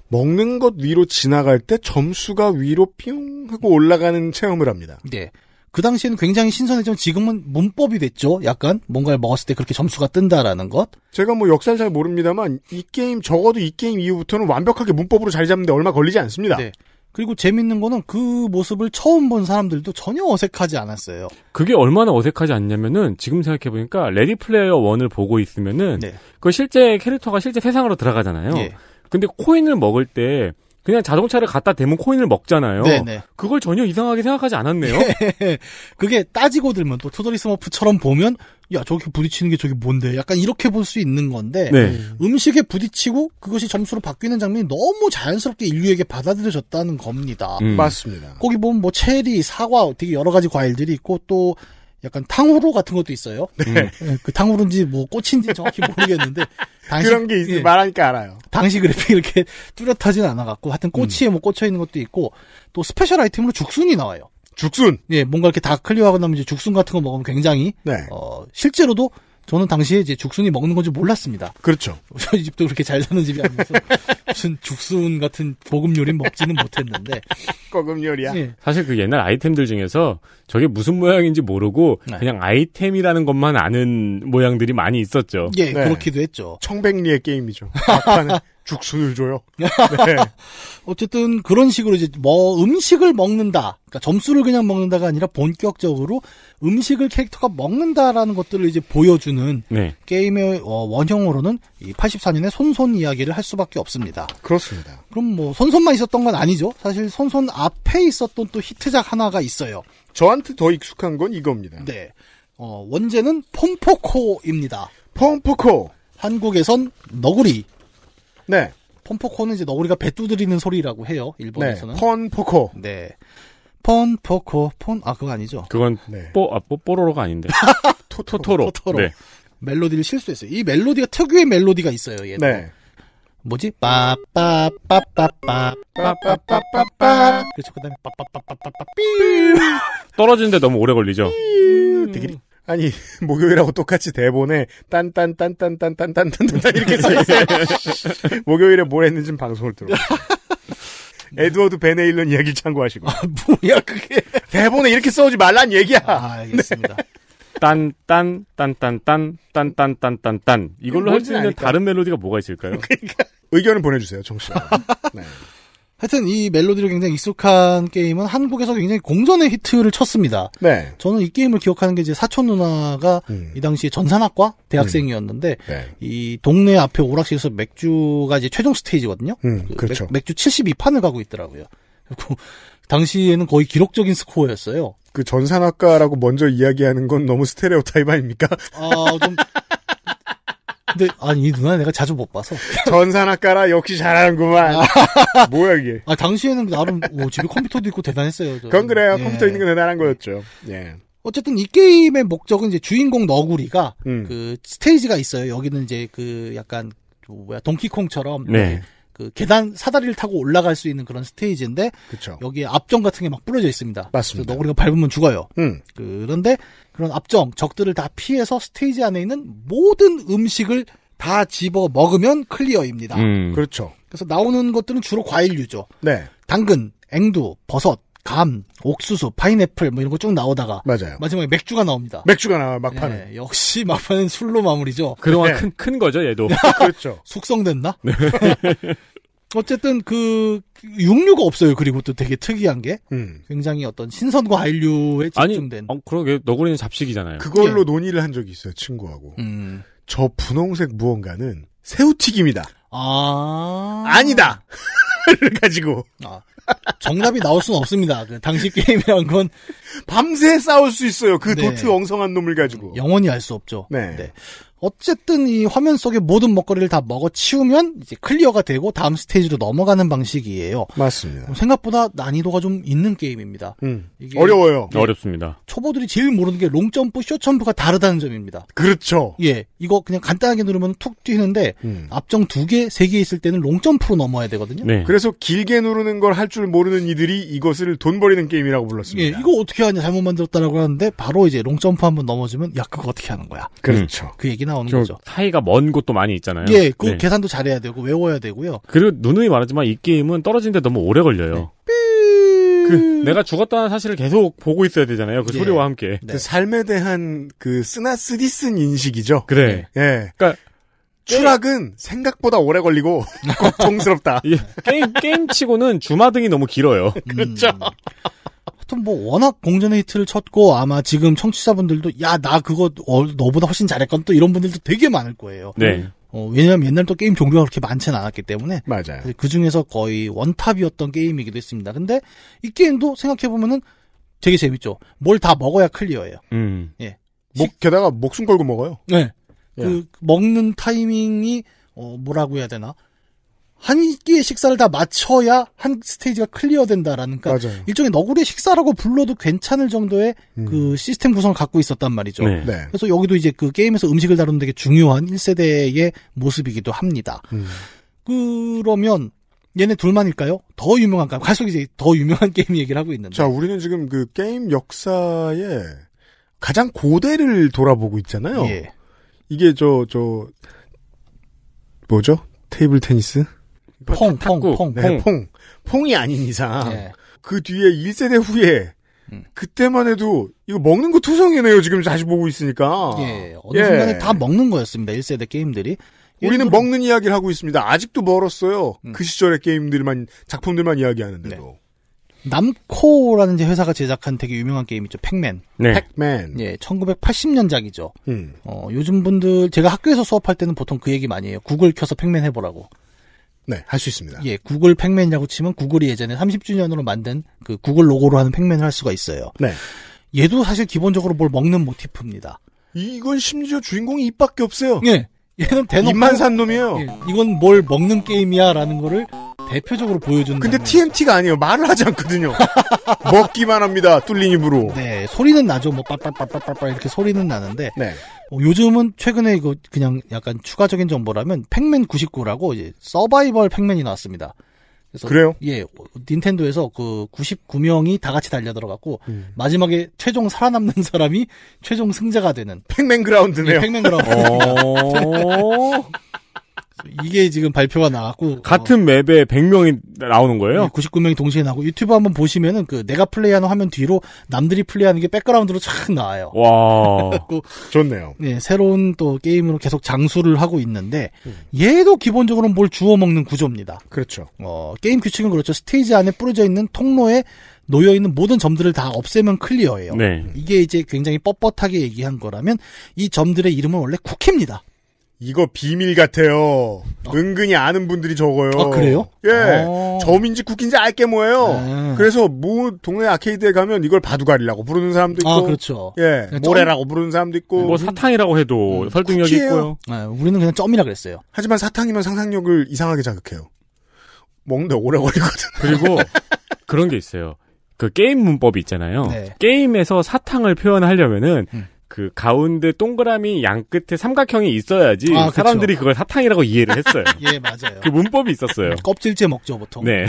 먹는 것 위로 지나갈 때 점수가 위로 뿅 하고 올라가는 체험을 합니다. 네. 그 당시에는 굉장히 신선했지만 지금은 문법이 됐죠. 약간 뭔가를 먹었을 때 그렇게 점수가 뜬다라는 것. 제가 뭐 역사를 잘 모릅니다만 이 게임 적어도 이 게임 이후부터는 완벽하게 문법으로 자리 잡는데 얼마 걸리지 않습니다. 네. 그리고 재밌는 거는 그 모습을 처음 본 사람들도 전혀 어색하지 않았어요. 그게 얼마나 어색하지 않냐면은 지금 생각해 보니까 레디 플레이어 1을 보고 있으면은 네. 그 실제 캐릭터가 실제 세상으로 들어가잖아요. 네. 근데 코인을 먹을 때 그냥 자동차를 갖다 대면 코인을 먹잖아요. 네네. 네. 그걸 전혀 이상하게 생각하지 않았네요. 네. [LAUGHS] 그게 따지고 들면 또 투더리 스머프처럼 보면 야 저렇게 부딪히는 게 저게 뭔데? 약간 이렇게 볼 수 있는 건데 네. 음식에 부딪히고 그것이 점수로 바뀌는 장면이 너무 자연스럽게 인류에게 받아들여졌다는 겁니다. 음. 맞습니다. 거기 보면 뭐 체리, 사과, 되게 여러 가지 과일들이 있고 또 약간 탕후루 같은 것도 있어요. 네. 네. 그 탕후루인지 뭐 꽃인지 정확히 모르겠는데 당시, 그런 게 있, 예, 말하니까 알아요. 당시 그래픽 이렇게 뚜렷하진 않아갖고 하여튼 음. 꼬치에 음. 뭐 꽂혀 있는 것도 있고 또 스페셜 아이템으로 죽순이 나와요. 죽순. 예, 뭔가 이렇게 다 클리어하고 나면 이제 죽순 같은 거 먹으면 굉장히 네. 어 실제로도 저는 당시에 이제 죽순이 먹는 건지 몰랐습니다. 그렇죠. [LAUGHS] 저희 집도 그렇게 잘 사는 집이 아니어서 [LAUGHS] 무슨 죽순 같은 고급 요리 먹지는 못했는데. 고급 요리야. 예. 사실 그 옛날 아이템들 중에서 저게 무슨 모양인지 모르고 네. 그냥 아이템이라는 것만 아는 모양들이 많이 있었죠. 예, 네. 그렇기도 했죠. 청백리의 게임이죠. 막판에 [LAUGHS] 죽순을 줘요. [LAUGHS] 네. 어쨌든 그런 식으로 이제 뭐 음식을 먹는다. 그러니까 점수를 그냥 먹는다가 아니라 본격적으로 음식을 캐릭터가 먹는다라는 것들을 이제 보여주는 네. 게임의 어, 원형으로는 84년의 손손 이야기를 할 수밖에 없습니다. 그렇습니다. 그럼 뭐 손손만 있었던 건 아니죠. 사실 손손 앞에 있었던 또 히트작 하나가 있어요. 저한테 더 익숙한 건 이겁니다. 네. 어, 원제는 폼포코입니다. 폼포코. 한국에선 너구리. 네. 펀포코는 이제 너구리가 배 두드리는 소리라고 해요. 일본에서는. 네. 펀포코. 네. 펀포코 펀아 그거 아니죠? 그건 네. 뽀아 뽀뽀로로가 아닌데. 토토토로. 토토로. 네. 멜로디를 실수했어요. 이 멜로디가 특유의 멜로디가 있어요. 얘는. 네. 뭐지? 빠빠빠빠빠빠빠빠빠빠 그렇죠. 그다음에 빠빠빠빠빠삐 빠 떨어지는데 너무 오래 걸리죠. 음. 아니 목요일하고 똑같이 대본에 딴딴딴딴딴딴딴딴딴 이렇게 써있어요. 목요일에 뭘 했는지 방송을 들어. 에드워드 베네일런 이야기를 참고하시고. 아, 뭐야 그게? 대본에 이렇게 써오지 말란 얘기야. 아, 알겠습니다. 딴딴 딴딴딴 딴딴딴딴딴 이걸로 할 수 있는 다른 멜로디가 뭐가 있을까요? 그러니까 의견을 보내주세요, 정씨. 네. 하여튼 이 멜로디로 굉장히 익숙한 게임은 한국에서 굉장히 공전의 히트를 쳤습니다. 네. 저는 이 게임을 기억하는 게 이제 사촌 누나가 음. 이 당시에 전산학과 대학생이었는데 음. 네. 이 동네 앞에 오락실에서 맥주가 이제 최종 스테이지거든요. 음, 그 그렇죠 맥, 맥주 72판을 가고 있더라고요. 그리고 당시에는 거의 기록적인 스코어였어요. 그 전산학과라고 먼저 이야기하는 건 너무 스테레오타입 아닙니까? 아, 좀 근데 아니 이 누나 내가 자주 못 봐서 전산학과라 역시 잘하는구만. [LAUGHS] 뭐야 이게? 아 당시에는 나름 뭐 집에 컴퓨터도 있고 대단했어요. 저는. 그건 그래요. 예. 컴퓨터 있는 게 대단한 거였죠. 예. 어쨌든 이 게임의 목적은 이제 주인공 너구리가 음. 그 스테이지가 있어요. 여기는 이제 그 약간 뭐야 동키콩처럼 네. 그 계단 사다리를 타고 올라갈 수 있는 그런 스테이지인데 그쵸. 여기에 압정 같은 게 막 뿌려져 있습니다. 맞습니다. 너구리가 밟으면 죽어요. 음. 그런데 그런 압정 적들을 다 피해서 스테이지 안에 있는 모든 음식을 다 집어 먹으면 클리어입니다. 음. 그렇죠. 그래서 나오는 것들은 주로 과일류죠. 네. 당근, 앵두, 버섯, 감, 옥수수, 파인애플 뭐 이런 거 쭉 나오다가 맞아요. 마지막에 맥주가 나옵니다. 맥주가 나와 막판에 네, 역시 막판은 술로 마무리죠. 그동안 네. 큰, 큰 거죠 얘도. [LAUGHS] 그렇죠. 숙성됐나? 네. [LAUGHS] 어쨌든 그 육류가 없어요. 그리고 또 되게 특이한 게 음. 굉장히 어떤 신선과 한류에 집중된. 아니, 어, 그러게 너구리는 잡식이잖아요. 그걸로 예. 논의를 한 적이 있어요. 친구하고. 음. 저 분홍색 무언가는 새우튀김이다. 아 아니다. [LAUGHS] 를 가지고. 아, 정답이 나올 수는 없습니다. 그 당시 게임이란 건 밤새 싸울 수 있어요. 그 네. 도트 엉성한 놈을 가지고. 영원히 알 수 없죠. 네. 네. 어쨌든 이 화면 속의 모든 먹거리를 다 먹어치우면 이제 클리어가 되고 다음 스테이지로 넘어가는 방식이에요. 맞습니다. 생각보다 난이도가 좀 있는 게임입니다. 음. 어려워요. 예. 어렵습니다. 초보들이 제일 모르는 게 롱점프, 쇼점프가 다르다는 점입니다. 그렇죠. 예, 이거 그냥 간단하게 누르면 툭 뛰는데 음. 앞정 두 개, 세 개 있을 때는 롱점프로 넘어야 되거든요. 네. 그래서 길게 누르는 걸 할 줄 모르는 이들이 이것을 돈 버리는 게임이라고 불렀습니다. 예, 이거 어떻게 하냐 잘못 만들었다라고 하는데 바로 이제 롱점프 한번 넘어지면 야 그거 어떻게 하는 거야? 그렇죠. 음. 그 얘기는 나오는 거죠. 사이가 먼 곳도 많이 있잖아요. 예, 그 네. 계산도 잘해야 되고 외워야 되고요. 그리고 누누이 말하지만 이 게임은 떨어지는데 너무 오래 걸려요. 네. 그 내가 죽었다는 사실을 계속 보고 있어야 되잖아요. 그 예. 소리와 함께. 네. 그 삶에 대한 그 쓰나쓰디쓴 인식이죠. 그래. 네. 예. 그러니까 추락은 생각보다 오래 걸리고 고통스럽다. [LAUGHS] [LAUGHS] 예. 게임 게임 치고는 주마등이 너무 길어요. 음. [LAUGHS] 그렇죠. 음. 하여튼 뭐 워낙 공전의 히트를 쳤고 아마 지금 청취자분들도 야 나 그거 어, 너보다 훨씬 잘했건 또 이런 분들도 되게 많을 거예요. 네. 어, 왜냐면 하 옛날 또 게임 종류가 그렇게 많지는 않았기 때문에 맞아요. 그 중에서 거의 원탑이었던 게임이기도 했습니다. 근데 이 게임도 생각해 보면은 되게 재밌죠. 뭘 다 먹어야 클리어예요. 음. 예. 목 게다가 목숨 걸고 먹어요. 네. 예. 그 예. 먹는 타이밍이 어 뭐라고 해야 되나? 한 끼의 식사를 다 마쳐야 한 스테이지가 클리어된다라는 그러니까 맞아요. 일종의 너구리 식사라고 불러도 괜찮을 정도의 음. 그 시스템 구성을 갖고 있었단 말이죠. 네. 네. 그래서 여기도 이제 그 게임에서 음식을 다루는 되게 중요한 1세대의 모습이기도 합니다. 음. 그러면 얘네 둘만일까요? 더 유명한가? 갈 계속 이제 더 유명한 [LAUGHS] 게임 얘기를 하고 있는데. 자, 우리는 지금 그 게임 역사에 가장 고대를 돌아보고 있잖아요. 예. 이게 저 저 뭐죠? 테이블 테니스? 퐁, 탁구, 퐁, 퐁, 네, 퐁. 퐁. 이 아닌 이상. 네. 그 뒤에 1세대 후에 음. 그때만 해도 이거 먹는 거 투성이네요. 지금 다시 보고 있으니까. 예. 어느 예. 순간에 다 먹는 거였습니다. 1세대 게임들이. 우리는 일 먹는 이야기를 하고 있습니다. 아직도 멀었어요. 음. 그 시절의 게임들만 작품들만 이야기하는데도. 네. 남코라는 회사가 제작한 되게 유명한 게임 있죠. 팩맨. 네. 팩맨. 예, 1980년작이죠. 음. 어, 요즘 분들 제가 학교에서 수업할 때는 보통 그 얘기 많이 해요. 구글 켜서 팩맨 해보라고. 네, 할 수 있습니다. 예, 구글 팩맨이라고 치면 구글이 예전에 30주년으로 만든 그 구글 로고로 하는 팩맨을 할 수가 있어요. 네. 얘도 사실 기본적으로 뭘 먹는 모티프입니다. 이건 심지어 주인공이 입밖에 없어요. 예. 얘는 대놓고 입만 산 놈이에요. 예, 이건 뭘 먹는 게임이야라는 거를 대표적으로 보여주는. 근데 TMT가 아니에요. 말을 하지 않거든요. [LAUGHS] 먹기만 합니다. 뚫린 입으로. 네, 소리는 나죠. 뭐 빠빠빠빠빠빠 이렇게 소리는 나는데. 네. 어, 요즘은 최근에 이거 그냥 약간 추가적인 정보라면 팩맨 99라고 이제 서바이벌 팩맨이 나왔습니다. 그래요 예, 닌텐도에서 그 99명이 다 같이 달려 들어갔고 음. 마지막에 최종 살아남는 [LAUGHS] 사람이 최종 승자가 되는 팩맨 그라운드네요. 예, 팩맨 그라운드. 어. [LAUGHS] 이게 지금 발표가 나왔고 같은 어. 맵에 100명이 나오는 거예요? 99명이 예, 동시에 나오고 유튜브 한번 보시면은 그 내가 플레이하는 화면 뒤로 남들이 플레이하는 게 백그라운드로 착 나와요. 와. [LAUGHS] 그 좋네요. 네, 새로운 또 게임으로 계속 장수를 하고 있는데 음. 얘도 기본적으로뭘 주워 먹는 구조입니다. 그렇죠. 어, 게임 규칙은 그렇죠. 스테이지 안에 뿌려져 있는 통로에 놓여 있는 모든 점들을 다 없애면 클리어예요. 네. 이게 이제 굉장히 뻣뻣하게 얘기한 거라면 이 점들의 이름은 원래 쿠키입니다. 이거 비밀 같아요. 아. 은근히 아는 분들이 적어요. 아, 그래요? 예. 아. 저민지 쿠키인지 알게 뭐예요. 에. 네. 그래서 뭐 동네 아케이드에 가면 이걸 바둑알이라고 부르는 사람도 있고. 아, 그렇죠. 예. 네, 모래라고 부르는 사람도 있고. 뭐 사탕이라고 해도 음, 설득력이 쿠키예요. 있고요. 네, 우리는 그냥 점이라 그랬어요. 하지만 사탕이면 상상력을 이상하게 자극해요. 먹는데 오래 걸리거든. 그리고 [LAUGHS] 그런 게 있어요. 그 게임 문법이 있잖아요. 네. 게임에서 사탕을 표현하려면은 음. 그 가운데 동그라미 양 끝에 삼각형이 있어야지 아, 사람들이 그걸 사탕이라고 이해를 했어요. [LAUGHS] 예, 맞아요. 그 문법이 있었어요. [LAUGHS] 껍질째 먹죠, 보통. 네.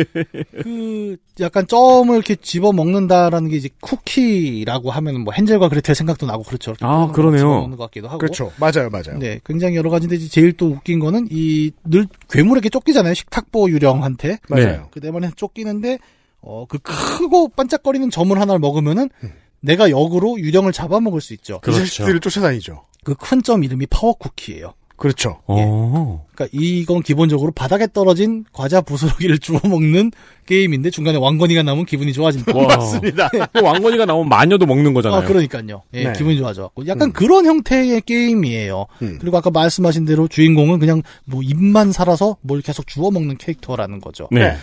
[LAUGHS] 그 약간 점을 이렇게 집어 먹는다라는 게 이제 쿠키라고 하면 뭐 헨젤과 그레텔 생각도 나고 그렇죠. 아, 그러네요. 먹는 것 같기도 하고. 그렇죠. 맞아요, 맞아요. 네, 굉장히 여러 가지인데 제일 또 웃긴 거는 이 늘 괴물에게 쫓기잖아요. 식탁보 유령한테. 맞아요. 네. 그 대만에 쫓기는데 어 그 크고 반짝거리는 점을 하나를 먹으면은 음. 내가 역으로 유령을 잡아먹을 수 있죠. 그렇죠. 이 자식들을 쫓아다니죠. 그 큰 점 이름이 파워쿠키예요. 그렇죠. 어. 예. 그러니까 이건 기본적으로 바닥에 떨어진 과자 부스러기를 [LAUGHS] 주워 먹는 게임인데 중간에 왕건이가 나오면 기분이 좋아진다. 맞습니다. 예. 그 왕건이가 나오면 마녀도 먹는 거잖아요. 아, 그러니까요. 예, 네. 기분이 좋아져. 약간 음. 그런 형태의 게임이에요. 음. 그리고 아까 말씀하신 대로 주인공은 그냥 뭐 입만 살아서 뭘 계속 주워 먹는 캐릭터라는 거죠. 네. 네.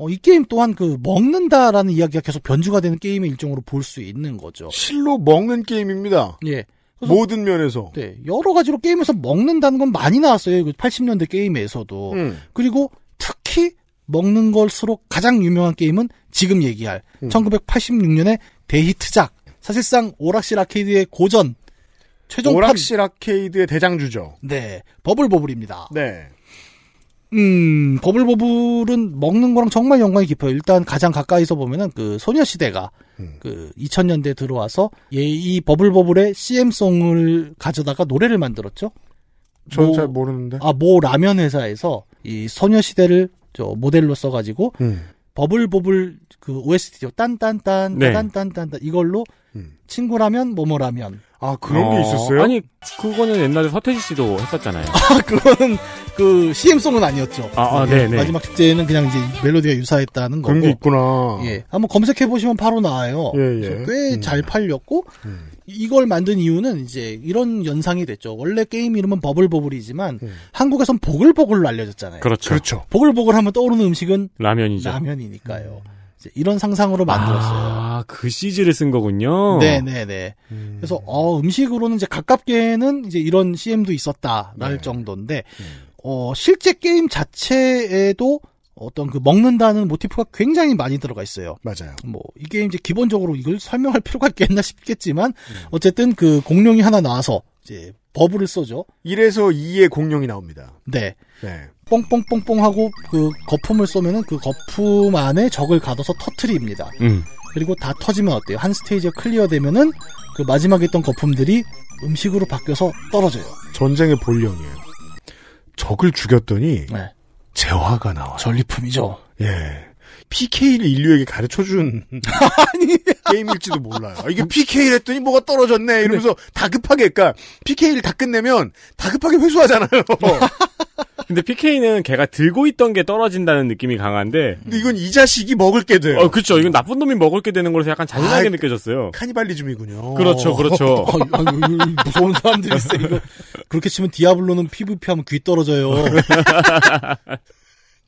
어, 이 게임 또한 그 먹는다라는 이야기가 계속 변주가 되는 게임의 일종으로 볼 수 있는 거죠. 실로 먹는 게임입니다. 예. 모든 면에서. 네. 여러 가지로 게임에서 먹는다는 건 많이 나왔어요. 80년대 그 게임에서도. 음. 그리고 특히 먹는 것으로 가장 유명한 게임은 지금 얘기할 음. 1986년의 대히트작. 사실상 오락실 아케이드의 고전. 최종 오락실 아케이드의 대장주죠. 네. 버블버블입니다. 네. 음, 버블버블은 먹는 거랑 정말 연관이 깊어요. 일단 가장 가까이서 보면은 그 소녀시대가 음. 그 2000년대 들어와서 예, 이 버블버블의 CM송을 가져다가 노래를 만들었죠. 저는 뭐 잘 모르는데. 아, 모 라면 회사에서 이 소녀시대를 저 모델로 써가지고 음. 버블버블 그 OST죠. 딴딴딴, 딴딴딴, 네. 딴 이걸로 음. 친구라면 뭐뭐라면 아 그런 어... 게 있었어요? 아니 그거는 옛날에 서태지 씨도 했었잖아요. [LAUGHS] 아 그거는 그 CM송은 아니었죠. 아, 아 네네. 예, 네. 마지막 축제는 그냥 이제 멜로디가 유사했다는 거고. 그런 게 있구나. 예, 한번 검색해 보시면 바로 나와요. 예예. 예. 꽤잘 음. 팔렸고 음. 이걸 만든 이유는 이제 이런 연상이 됐죠. 원래 게임 이름은 버블버블이지만 음. 한국에선 보글보글로 알려졌잖아요. 그렇죠. 그렇죠. 보글보글 하면 떠오르는 음식은 라면이죠. 라면이니까요. 음. 이런 상상으로 만들었어요. 아, 그 CG를 쓴 거군요. 네네네. 네, 네. 음. 그래서, 어, 음식으로는 이제 가깝게는 이제 이런 CM도 있었다, 랄 네. 정도인데, 음. 어, 실제 게임 자체에도 어떤 그 먹는다는 모티프가 굉장히 많이 들어가 있어요. 맞아요. 뭐, 이게 이제 기본적으로 이걸 설명할 필요가 있겠나 싶겠지만, 음. 어쨌든 그 공룡이 하나 나와서, 이제 버블을 쏘죠. 이래서 2의 공룡이 나옵니다. 네. 네. 뽕뽕뽕뽕 하고 그 거품을 쏘면은 그 거품 안에 적을 가둬서 터트립니다. 음. 그리고 다 터지면 어때요? 한 스테이지가 클리어되면은 그 마지막에 있던 거품들이 음식으로 바뀌어서 떨어져요. 전쟁의 본령이에요. 적을 죽였더니 네. 재화가 나와요. 전리품이죠. 예. PK를 인류에게 가르쳐준 게임일지도 몰라요. 아, 이게 PK를 했더니 뭐가 떨어졌네 이러면서 다급하게 그러니까 PK를 다 끝내면 다급하게 회수하잖아요. [LAUGHS] 근데 PK는 걔가 들고 있던 게 떨어진다는 느낌이 강한데. 근데 이건 이 자식이 먹을 게 돼요. 어, 그렇죠. 이건 나쁜 놈이 먹을 게 되는 거라서 약간 잔인하게 아, 느껴졌어요. 카니발리즘이군요. 그렇죠, 그렇죠. [LAUGHS] 아, 무서운 사람들이 있어. 이거 그렇게 치면 디아블로는 PVP 하면 귀 떨어져요. [LAUGHS]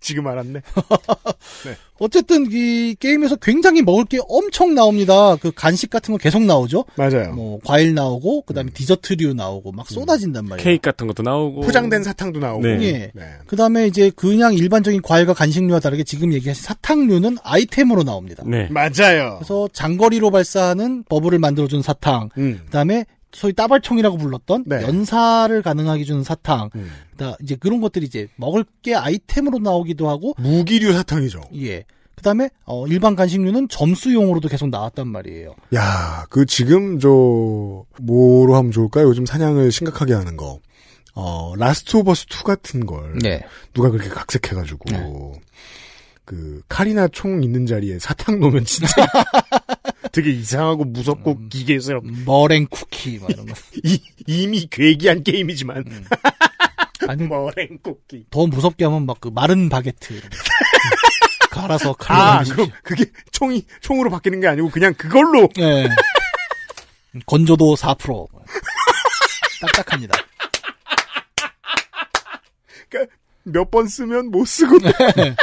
지금 알았네. [LAUGHS] 네. 어쨌든 이 게임에서 굉장히 먹을 게 엄청 나옵니다. 그 간식 같은 거 계속 나오죠. 맞아요. 뭐 과일 나오고 그다음에 음. 디저트류 나오고 막 음. 쏟아진단 말이에요. 케이크 같은 것도 나오고 포장된 사탕도 나오고. 네. 예. 네. 그다음에 이제 그냥 일반적인 과일과 간식류와 다르게 지금 얘기하신 사탕류는 아이템으로 나옵니다. 네. 맞아요. 그래서 장거리로 발사하는 버블을 만들어준 사탕. 음. 그다음에 소위 따발총이라고 불렀던 네. 연사를 가능하게 주는 사탕, 음. 그다 이제 그런 것들이 이제 먹을 게 아이템으로 나오기도 하고 무기류 사탕이죠. 예. 그다음에 어, 일반 간식류는 점수용으로도 계속 나왔단 말이에요. 야, 그 지금 저 뭐로 하면 좋을까요? 요즘 사냥을 심각하게 하는 거. 어, 라스트 오브 어 스2 같은 걸 네. 누가 그렇게 각색해 가지고 네. 그 칼이나 총 있는 자리에 사탕 놓으면 진짜 [LAUGHS] 되게 이상하고 무섭고 음, 기계스럽. 음, 머랭 쿠키 막 이런 거. [LAUGHS] 이, 미 괴기한 게임이지만. 음. [LAUGHS] 아니 머랭 쿠키. 더 무섭게 하면 막 그 마른 바게트. 이런 거. [LAUGHS] 갈아서 아, 칼로 아, 그게 총이 총으로 바뀌는 게 아니고 그냥 그걸로. 네. 건조도 4%. 딱딱합니다. 그몇번 그러니까 쓰면 못 쓰고. 예.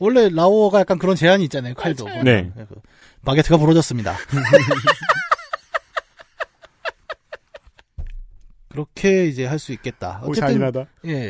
원래 라오가 약간 그런 제한이 있잖아요. 칼도. 네. 예, 그 바게트가 부러졌습니다. [LAUGHS] 그렇게 이제 할 수 있겠다. 어쨌든 잔 예.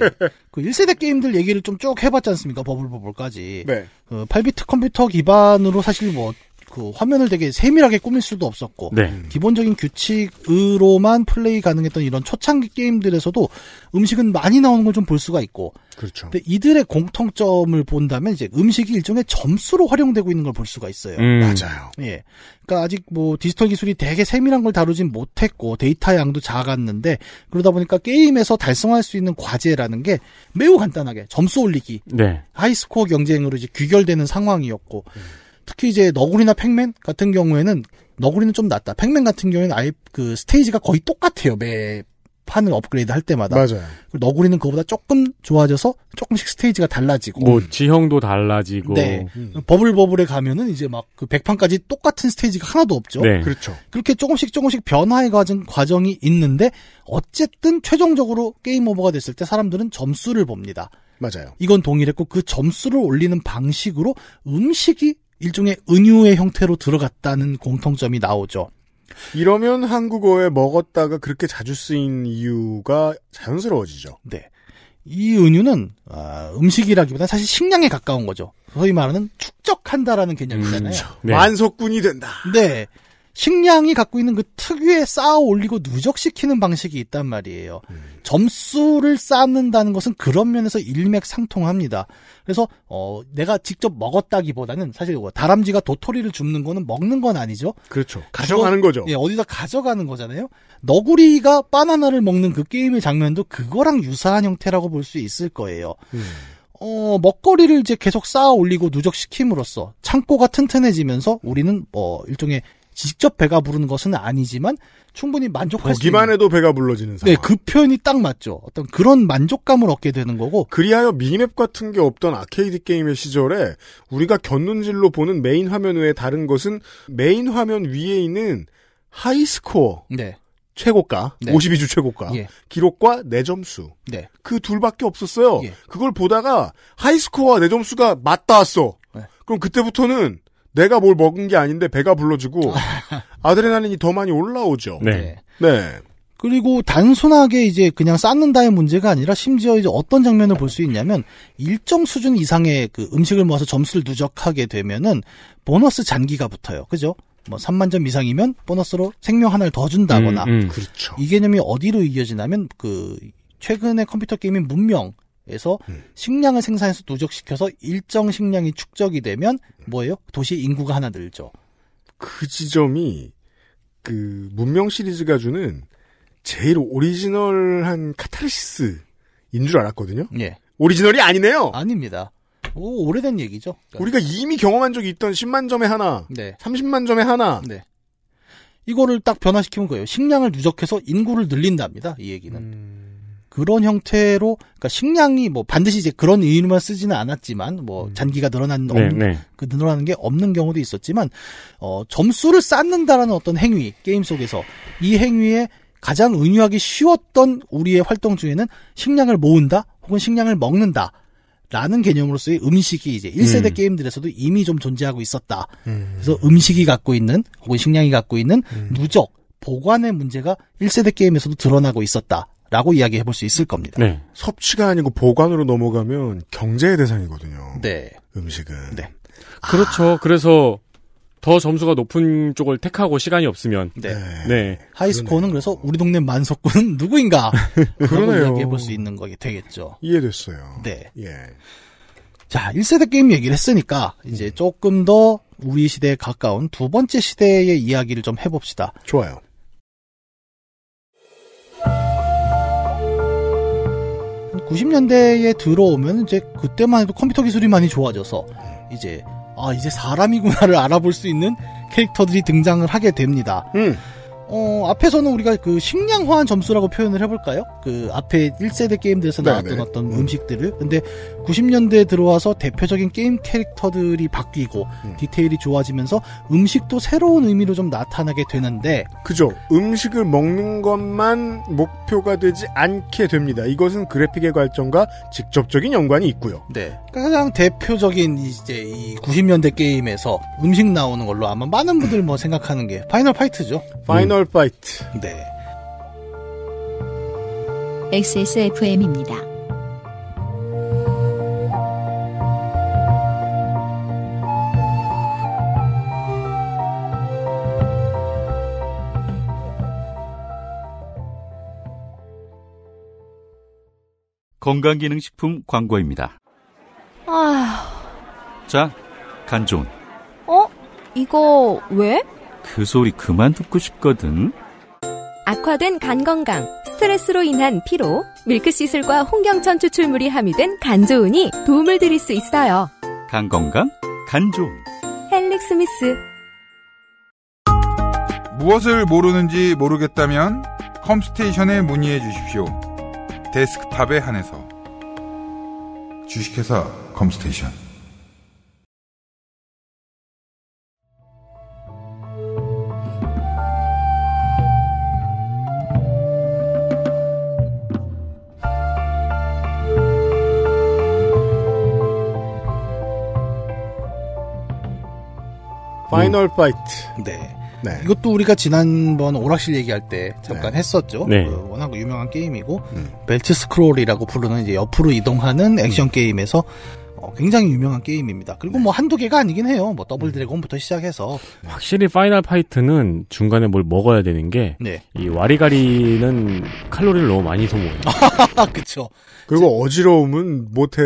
그 1세대 게임들 얘기를 좀 쭉 해봤지 않습니까? 버블버블까지. 네. 그 8비트 컴퓨터 기반으로 사실 뭐그 화면을 되게 세밀하게 꾸밀 수도 없었고 네. 기본적인 규칙으로만 플레이 가능했던 이런 초창기 게임들에서도 음식은 많이 나오는 걸 좀 볼 수가 있고 그렇죠. 근데 이들의 공통점을 본다면 이제 음식이 일종의 점수로 활용되고 있는 걸 볼 수가 있어요. 음. 맞아요. 예. 그러니까 아직 뭐 디지털 기술이 되게 세밀한 걸 다루진 못했고 데이터 양도 작았는데 그러다 보니까 게임에서 달성할 수 있는 과제라는 게 매우 간단하게 점수 올리기, 네. 하이스코어 경쟁으로 이제 귀결되는 상황이었고 음. 특히 이제 너구리나 팩맨 같은 경우에는 너구리는 좀 낫다. 팩맨 같은 경우에는 아예 그 스테이지가 거의 똑같아요. 매 판을 업그레이드 할 때마다. 맞아요. 너구리는 그보다 조금 좋아져서 조금씩 스테이지가 달라지고. 뭐 지형도 달라지고. 네. 음. 버블버블에 가면은 이제 막 그 백판까지 똑같은 스테이지가 하나도 없죠. 네. 그렇죠. 그렇게 조금씩 조금씩 변화해 가진 과정이 있는데 어쨌든 최종적으로 게임 오버가 됐을 때 사람들은 점수를 봅니다. 맞아요. 이건 동일했고 그 점수를 올리는 방식으로 음식이 일종의 은유의 형태로 들어갔다는 공통점이 나오죠. 이러면 한국어에 먹었다가 그렇게 자주 쓰인 이유가 자연스러워지죠. 네. 이 은유는 아, 음식이라기보다 사실 식량에 가까운 거죠. 소위 말하는 축적한다라는 개념이잖아요. 음, 네. 만석군이 된다. 네. 식량이 갖고 있는 그 특유의 쌓아 올리고 누적시키는 방식이 있단 말이에요. 음. 점수를 쌓는다는 것은 그런 면에서 일맥상통합니다. 그래서 어 내가 직접 먹었다기보다는 사실 뭐 다람쥐가 도토리를 줍는 거는 먹는 건 아니죠. 그렇죠. 가져가는 그거, 거죠. 예, 어디다 가져가는 거잖아요. 너구리가 바나나를 먹는 그 게임의 장면도 그거랑 유사한 형태라고 볼 수 있을 거예요. 음. 어, 먹거리를 이제 계속 쌓아 올리고 누적시킴으로써 창고가 튼튼해지면서 우리는 뭐 일종의 직접 배가 부르는 것은 아니지만 충분히 만족할 수 있는. 기만 해도 배가 불러지는 상황. 네, 그 표현이 딱 맞죠. 어떤 그런 만족감을 얻게 되는 거고. 그리하여 미니맵 같은 게 없던 아케이드 게임의 시절에 우리가 견눈질로 보는 메인 화면 외에 다른 것은 메인 화면 위에 있는 하이스코어. 네. 최고가, 네. 52주 최고가, 예. 기록과 내 점수. 네. 그 둘밖에 없었어요. 예. 그걸 보다가 하이스코어와 내 점수가 맞닿았어. 네. 그럼 그때부터는 내가 뭘 먹은 게 아닌데 배가 불러지고 [LAUGHS] 아드레날린이 더 많이 올라오죠. 네. 네. 그리고 단순하게 이제 그냥 쌓는다의 문제가 아니라 심지어 이제 어떤 장면을 볼 수 있냐면 일정 수준 이상의 그 음식을 모아서 점수를 누적하게 되면은 보너스 잔기가 붙어요. 그죠? 뭐 3만 점 이상이면 보너스로 생명 하나를 더 준다거나. 음, 음. 그렇죠. 이 개념이 어디로 이어지냐면 그 최근에 컴퓨터 게임인 문명 에서 음. 식량을 생산해서 누적시켜서 일정 식량이 축적이 되면 뭐예요? 도시 인구가 하나 늘죠. 그 지점이 그 문명 시리즈가 주는 제일 오리지널한 카타르시스인 줄 알았거든요. 예. 오리지널이 아니네요. 아닙니다. 오, 오래된 얘기죠. 그러니까. 우리가 이미 경험한 적이 있던 10만 점에 하나, 네. 30만 점에 하나. 네. 이거를 딱 변화시키는 거예요. 식량을 누적해서 인구를 늘린답니다. 이 얘기는. 음... 그런 형태로 그러니까 식량이 뭐 반드시 이제 그런 의미만 쓰지는 않았지만 뭐 음. 잔기가 늘어난 네, 네. 그 늘어나는 게 없는 경우도 있었지만 어 점수를 쌓는다라는 어떤 행위 게임 속에서 이 행위에 가장 은유하기 쉬웠던 우리의 활동 중에는 식량을 모은다 혹은 식량을 먹는다 라는 개념으로서의 음식이 이제 1세대 음. 게임들에서도 이미 좀 존재하고 있었다. 음. 그래서 음식이 갖고 있는 혹은 식량이 갖고 있는 음. 누적, 보관의 문제가 1세대 게임에서도 드러나고 있었다. 라고 이야기해 볼 수 있을 겁니다. 네. 섭취가 아니고 보관으로 넘어가면 경제의 대상이거든요. 네. 음식은. 네. 그렇죠. 아... 그래서 더 점수가 높은 쪽을 택하고 시간이 없으면. 네. 네. 하이스코어는 그래서 우리 동네 만석군은 [LAUGHS] 누구인가? 그런 이야기해 볼 수 있는 거게 되겠죠. 이해됐어요. 네. 예. 자, 1세대 게임 얘기를 했으니까 이제 음. 조금 더 우리 시대에 가까운 두 번째 시대의 이야기를 좀 해봅시다. 좋아요. 90년대에 들어오면 이제 그때만 해도 컴퓨터 기술이 많이 좋아져서 이제 아 이제 사람이구나를 알아볼 수 있는 캐릭터들이 등장을 하게 됩니다. 음. 어, 앞에서는 우리가 그 식량화한 점수라고 표현을 해볼까요? 그 앞에 1세대 게임들에서 나왔던 네네. 어떤 음. 음식들을. 근데 90년대에 들어와서 대표적인 게임 캐릭터들이 바뀌고 음. 디테일이 좋아지면서 음식도 새로운 의미로 좀 나타나게 되는데. 그죠. 음식을 먹는 것만 목표가 되지 않게 됩니다. 이것은 그래픽의 발전과 직접적인 연관이 있고요. 네. 가장 대표적인 이제 이 90년대 게임에서 음식 나오는 걸로 아마 많은 분들 뭐 생각하는 게 파이널 파이트죠. 파이널 음. 파이트. 네. XSFM입니다. 건강기능식품 광고입니다. 아휴. 자, 간종. 어? 이거 왜? 그 소리 그만 듣고 싶거든. 악화된 간 건강, 스트레스로 인한 피로, 밀크시슬과 홍경천 추출물이 함유된 간조은이 도움을 드릴 수 있어요. 간 건강, 간조은. 헬릭 스미스. 무엇을 모르는지 모르겠다면 컴스테이션에 문의해 주십시오. 데스크탑에 한해서. 주식회사 컴스테이션 파이널 음. 파이트. 네. 네. 이것도 우리가 지난번 오락실 얘기할 때 잠깐 네. 했었죠. 네. 그 워낙 유명한 게임이고 음. 벨트 스크롤이라고 부르는 이제 옆으로 이동하는 액션 음. 게임에서 굉장히 유명한 게임입니다. 그리고 뭐 네. 한두 개가 아니긴 해요. 뭐 더블 네. 드래곤부터 시작해서 확실히 파이널 파이트는 중간에 뭘 먹어야 되는 게 네. 이 와리가리는 칼로리를 너무 많이 소모해요. [LAUGHS] 그쵸. 그리고 어지러움은 못해.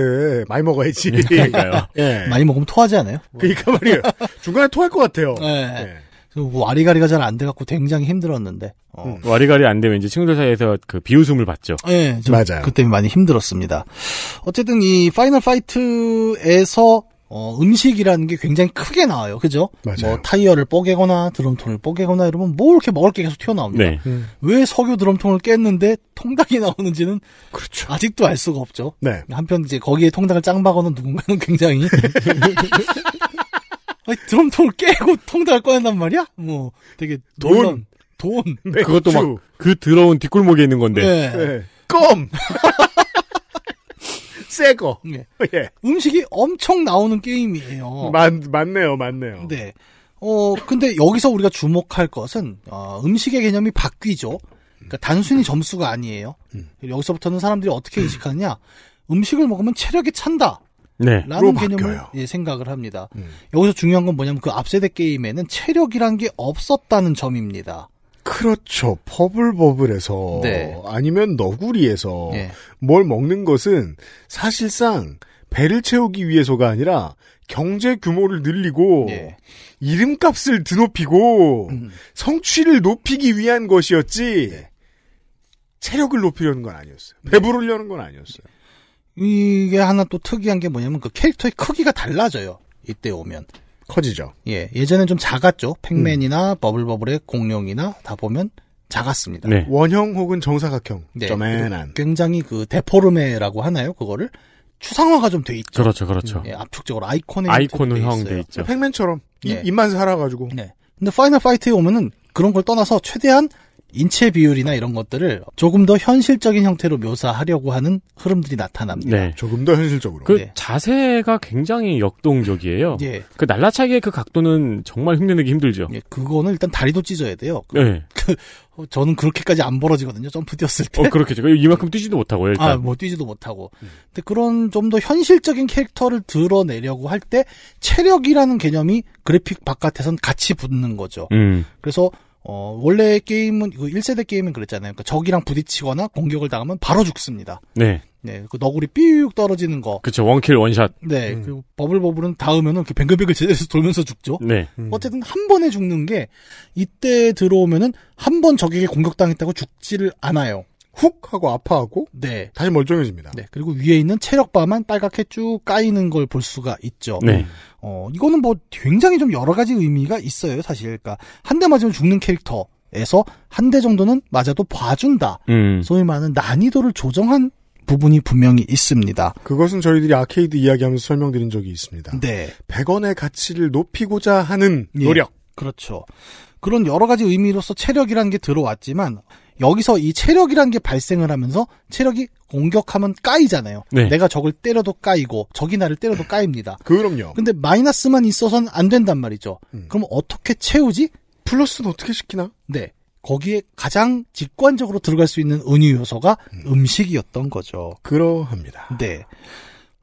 많이 먹어야지. [LAUGHS] 그러니까요. 예. 많이 먹으면 토하지 않아요? 그러니까 말이에요. 중간에 토할 것 같아요. 네. 예. 예. 그 뭐 와리가리가 잘 안 돼갖고 굉장히 힘들었는데. 어. 음. 와리가리 안 되면 이제 친구들 사이에서 그 비웃음을 받죠. 예, 맞아요. 그때 많이 힘들었습니다. 어쨌든 이 파이널 파이트에서 어, 음식이라는 게 굉장히 크게 나와요. 그죠? 뭐 맞아요. 뭐 타이어를 뽀개거나 드럼통을 뽀개거나 이러면 뭐 이렇게 먹을 게 계속 튀어나옵니다. 네. 음. 왜 석유 드럼통을 깼는데 통닭이 [LAUGHS] 나오는지는 그렇죠. 아직도 알 수가 없죠. 네. 한편 이제 거기에 통닭을 짱 박아놓은 누군가는 굉장히 [LAUGHS] 아니, 드럼통을 깨고 통닭을 꺼낸단 말이야? 뭐 되게 돈, 돈, 맥 그것도 막그 더러운 뒷골목에 있는 건데. 네. 네. 껌. [LAUGHS] 새거. 네. 예. 음식이 엄청 나오는 게임이에요. 맞, 맞네요, 맞네요. 네. 어, 근데 여기서 우리가 주목할 것은, 어, 음식의 개념이 바뀌죠. 그러니까 단순히 점수가 아니에요. 음. 여기서부터는 사람들이 어떻게 인식하느냐. 음식을 먹으면 체력이 찬다. 네. 라는 개념을 예, 생각을 합니다. 음. 여기서 중요한 건 뭐냐면 그 앞세대 게임에는 체력이란 게 없었다는 점입니다. 그렇죠. 퍼블버블에서 네. 아니면 너구리에서 네. 뭘 먹는 것은 사실상 배를 채우기 위해서가 아니라 경제 규모를 늘리고 네. 이름값을 드높이고 음. 성취를 높이기 위한 것이었지 네. 체력을 높이려는 건 아니었어요. 네. 배부르려는 건 아니었어요. 이게 하나 또 특이한 게 뭐냐면 그 캐릭터의 크기가 달라져요. 이때 오면. 커지죠. 예. 예전엔 좀 작았죠. 팩맨이나 음. 버블버블의 공룡이나 다 보면 작았습니다. 네. 원형 혹은 정사각형. 네. 점에난. 그 굉장히 그 데포르메라고 하나요? 그거를 추상화가 좀 돼 있죠. 그렇죠, 그렇죠. 예, 압축적으로 아이콘이 아이콘형 돼 있죠. 그 팩맨처럼 예. 입만 살아가지고. 네. 근데 파이널 파이트에 오면은 그런 걸 떠나서 최대한 인체 비율이나 이런 것들을 조금 더 현실적인 형태로 묘사하려고 하는 흐름들이 나타납니다. 네. 조금 더 현실적으로. 그 네. 자세가 굉장히 역동적이에요. 예. 그 날라차기의 그 각도는 정말 흉내내기 힘들죠. 예. 그거는 일단 다리도 찢어야 돼요. 그, 네. 그 저는 그렇게까지 안 벌어지거든요. 점프 뛰었을 때. 어, 그렇겠죠. 그 이만큼 뛰지도 못하고 일단. 아, 뭐 뛰지도 못하고. 음. 근데 그런 좀 더 현실적인 캐릭터를 드러내려고 할 때 체력이라는 개념이 그래픽 바깥에선 같이 붙는 거죠. 음. 그래서 어, 원래 게임은, 1세대 그 게임은 그랬잖아요. 그러니까 적이랑 부딪히거나 공격을 당하면 바로 죽습니다. 네. 네, 그 너구리 삐욱 떨어지는 거. 그쵸, 원킬 원샷. 네, 음. 그 버블버블은 닿으면은 이렇게 뱅글뱅글 제대로 [LAUGHS] 돌면서 죽죠. 네. 음. 어쨌든 한 번에 죽는 게, 이때 들어오면은 한 번 적에게 공격당했다고 죽지를 않아요. 훅 하고 아파하고 네 다시 멀쩡해집니다. 네 그리고 위에 있는 체력바만 빨갛게 쭉 까이는 걸 볼 수가 있죠. 네 음. 어, 이거는 뭐 굉장히 좀 여러 가지 의미가 있어요, 사실. 그러니까 한 대 맞으면 죽는 캐릭터에서 한 대 정도는 맞아도 봐준다. 음. 소위 말하는 난이도를 조정한 부분이 분명히 있습니다. 그것은 저희들이 아케이드 이야기하면서 설명드린 적이 있습니다. 네. 100원의 가치를 높이고자 하는 예. 노력. 예, 그렇죠. 그런 여러 가지 의미로서 체력이라는 게 들어왔지만 여기서 이 체력이란 게 발생을 하면서 체력이 공격하면 까이잖아요. 네. 내가 적을 때려도 까이고 적이 나를 때려도 까입니다. 그럼요. 근데 마이너스만 있어서는 안 된단 말이죠. 음. 그럼 어떻게 채우지? 플러스는 어떻게 시키나? 네. 거기에 가장 직관적으로 들어갈 수 있는 은유 요소가 음. 식이었던 거죠. 그러합니다. 네.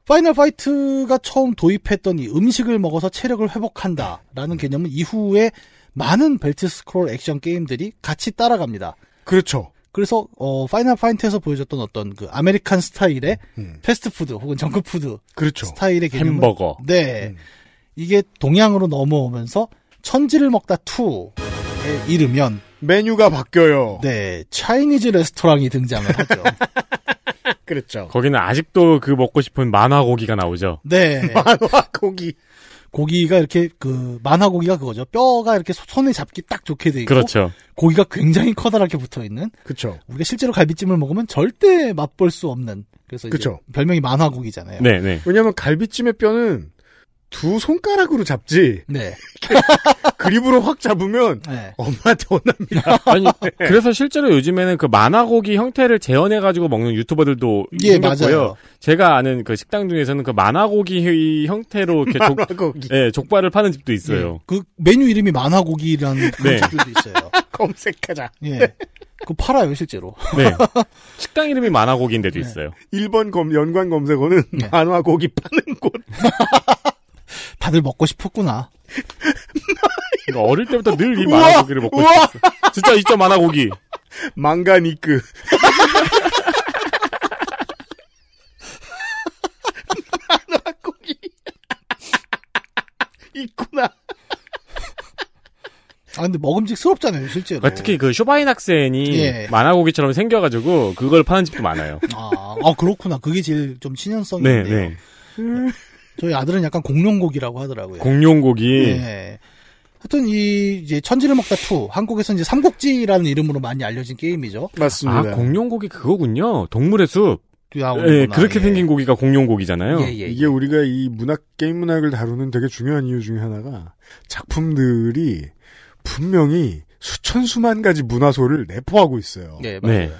파이널 파이트가 처음 도입했더니 음식을 먹어서 체력을 회복한다라는 개념은 이후에 많은 벨트 스크롤 액션 게임들이 같이 따라갑니다. 그렇죠. 그래서 어 파이널 파인트에서 보여줬던 어떤 그 아메리칸 스타일의 음. 패스트푸드 혹은 정크푸드 그렇죠. 스타일의 개념 햄버거. 네. 음. 이게 동양으로 넘어오면서 천지를 먹다 투에 이르면 메뉴가 바뀌어요. 네, 차이니즈 레스토랑이 등장을 하죠. [LAUGHS] 그렇죠. 거기는 아직도 그 먹고 싶은 만화 고기가 나오죠. 네. [LAUGHS] 만화 고기. 고기가 이렇게 그 만화 고기가 그거죠. 뼈가 이렇게 손에 잡기 딱 좋게 돼 있고 그렇죠. 고기가 굉장히 커다랗게 붙어 있는. 그렇죠. 우리가 실제로 갈비찜을 먹으면 절대 맛볼 수 없는. 그래서 그렇죠. 별명이 만화 고기잖아요. 네, 네. 왜냐하면 갈비찜의 뼈는 두 손가락으로 잡지. 네. [LAUGHS] 그립으로 확 잡으면 네. 엄마한테 혼납니다. [LAUGHS] 아니 네. 그래서 실제로 요즘에는 그 만화고기 형태를 재현해 가지고 먹는 유튜버들도 예, 있생고요맞 제가 아는 그 식당 중에서는 그 만화고기 형태로 이렇게 만화고기. 족, 네, 예, 족발을 파는 집도 있어요. 예, 그 메뉴 이름이 만화고기라는 네. 집들도 있어요. [LAUGHS] 검색하자. 예. 그 팔아요 실제로. 네. 식당 이름이 만화고기인데도 네. 있어요. 1번 검, 연관 검색어는 네. 만화고기 파는 곳. 다들 먹고 싶었구나. 이거 그러니까 어릴 때부터 늘 이 만화고기를 먹고 우와! 싶었어. 진짜 진짜 만화고기. 망가니크. 만화고기. 있구나. 아 근데 먹음직스럽잖아요 실제로. 그 특히 그 쇼바인학센이 예. 만화고기처럼 생겨가지고 그걸 파는 집도 많아요. 아, 아 그렇구나. 그게 제일 좀신현성인 네, 네, 네. 저희 아들은 약간 공룡고기라고 하더라고요. 공룡고기. 네. 하여튼 이 이제 천지를 먹다 투 한국에서 이제 삼국지라는 이름으로 많이 알려진 게임이죠. 맞습니다. 아 공룡고기 그거군요. 동물의 숲. 예, 그렇게 예. 생긴 고기가 공룡고기잖아요. 예, 예, 이게 예. 우리가 이 문학 게임 문학을 다루는 되게 중요한 이유 중에 하나가 작품들이 분명히 수천 수만 가지 문화소를 내포하고 있어요. 예, 네, 네.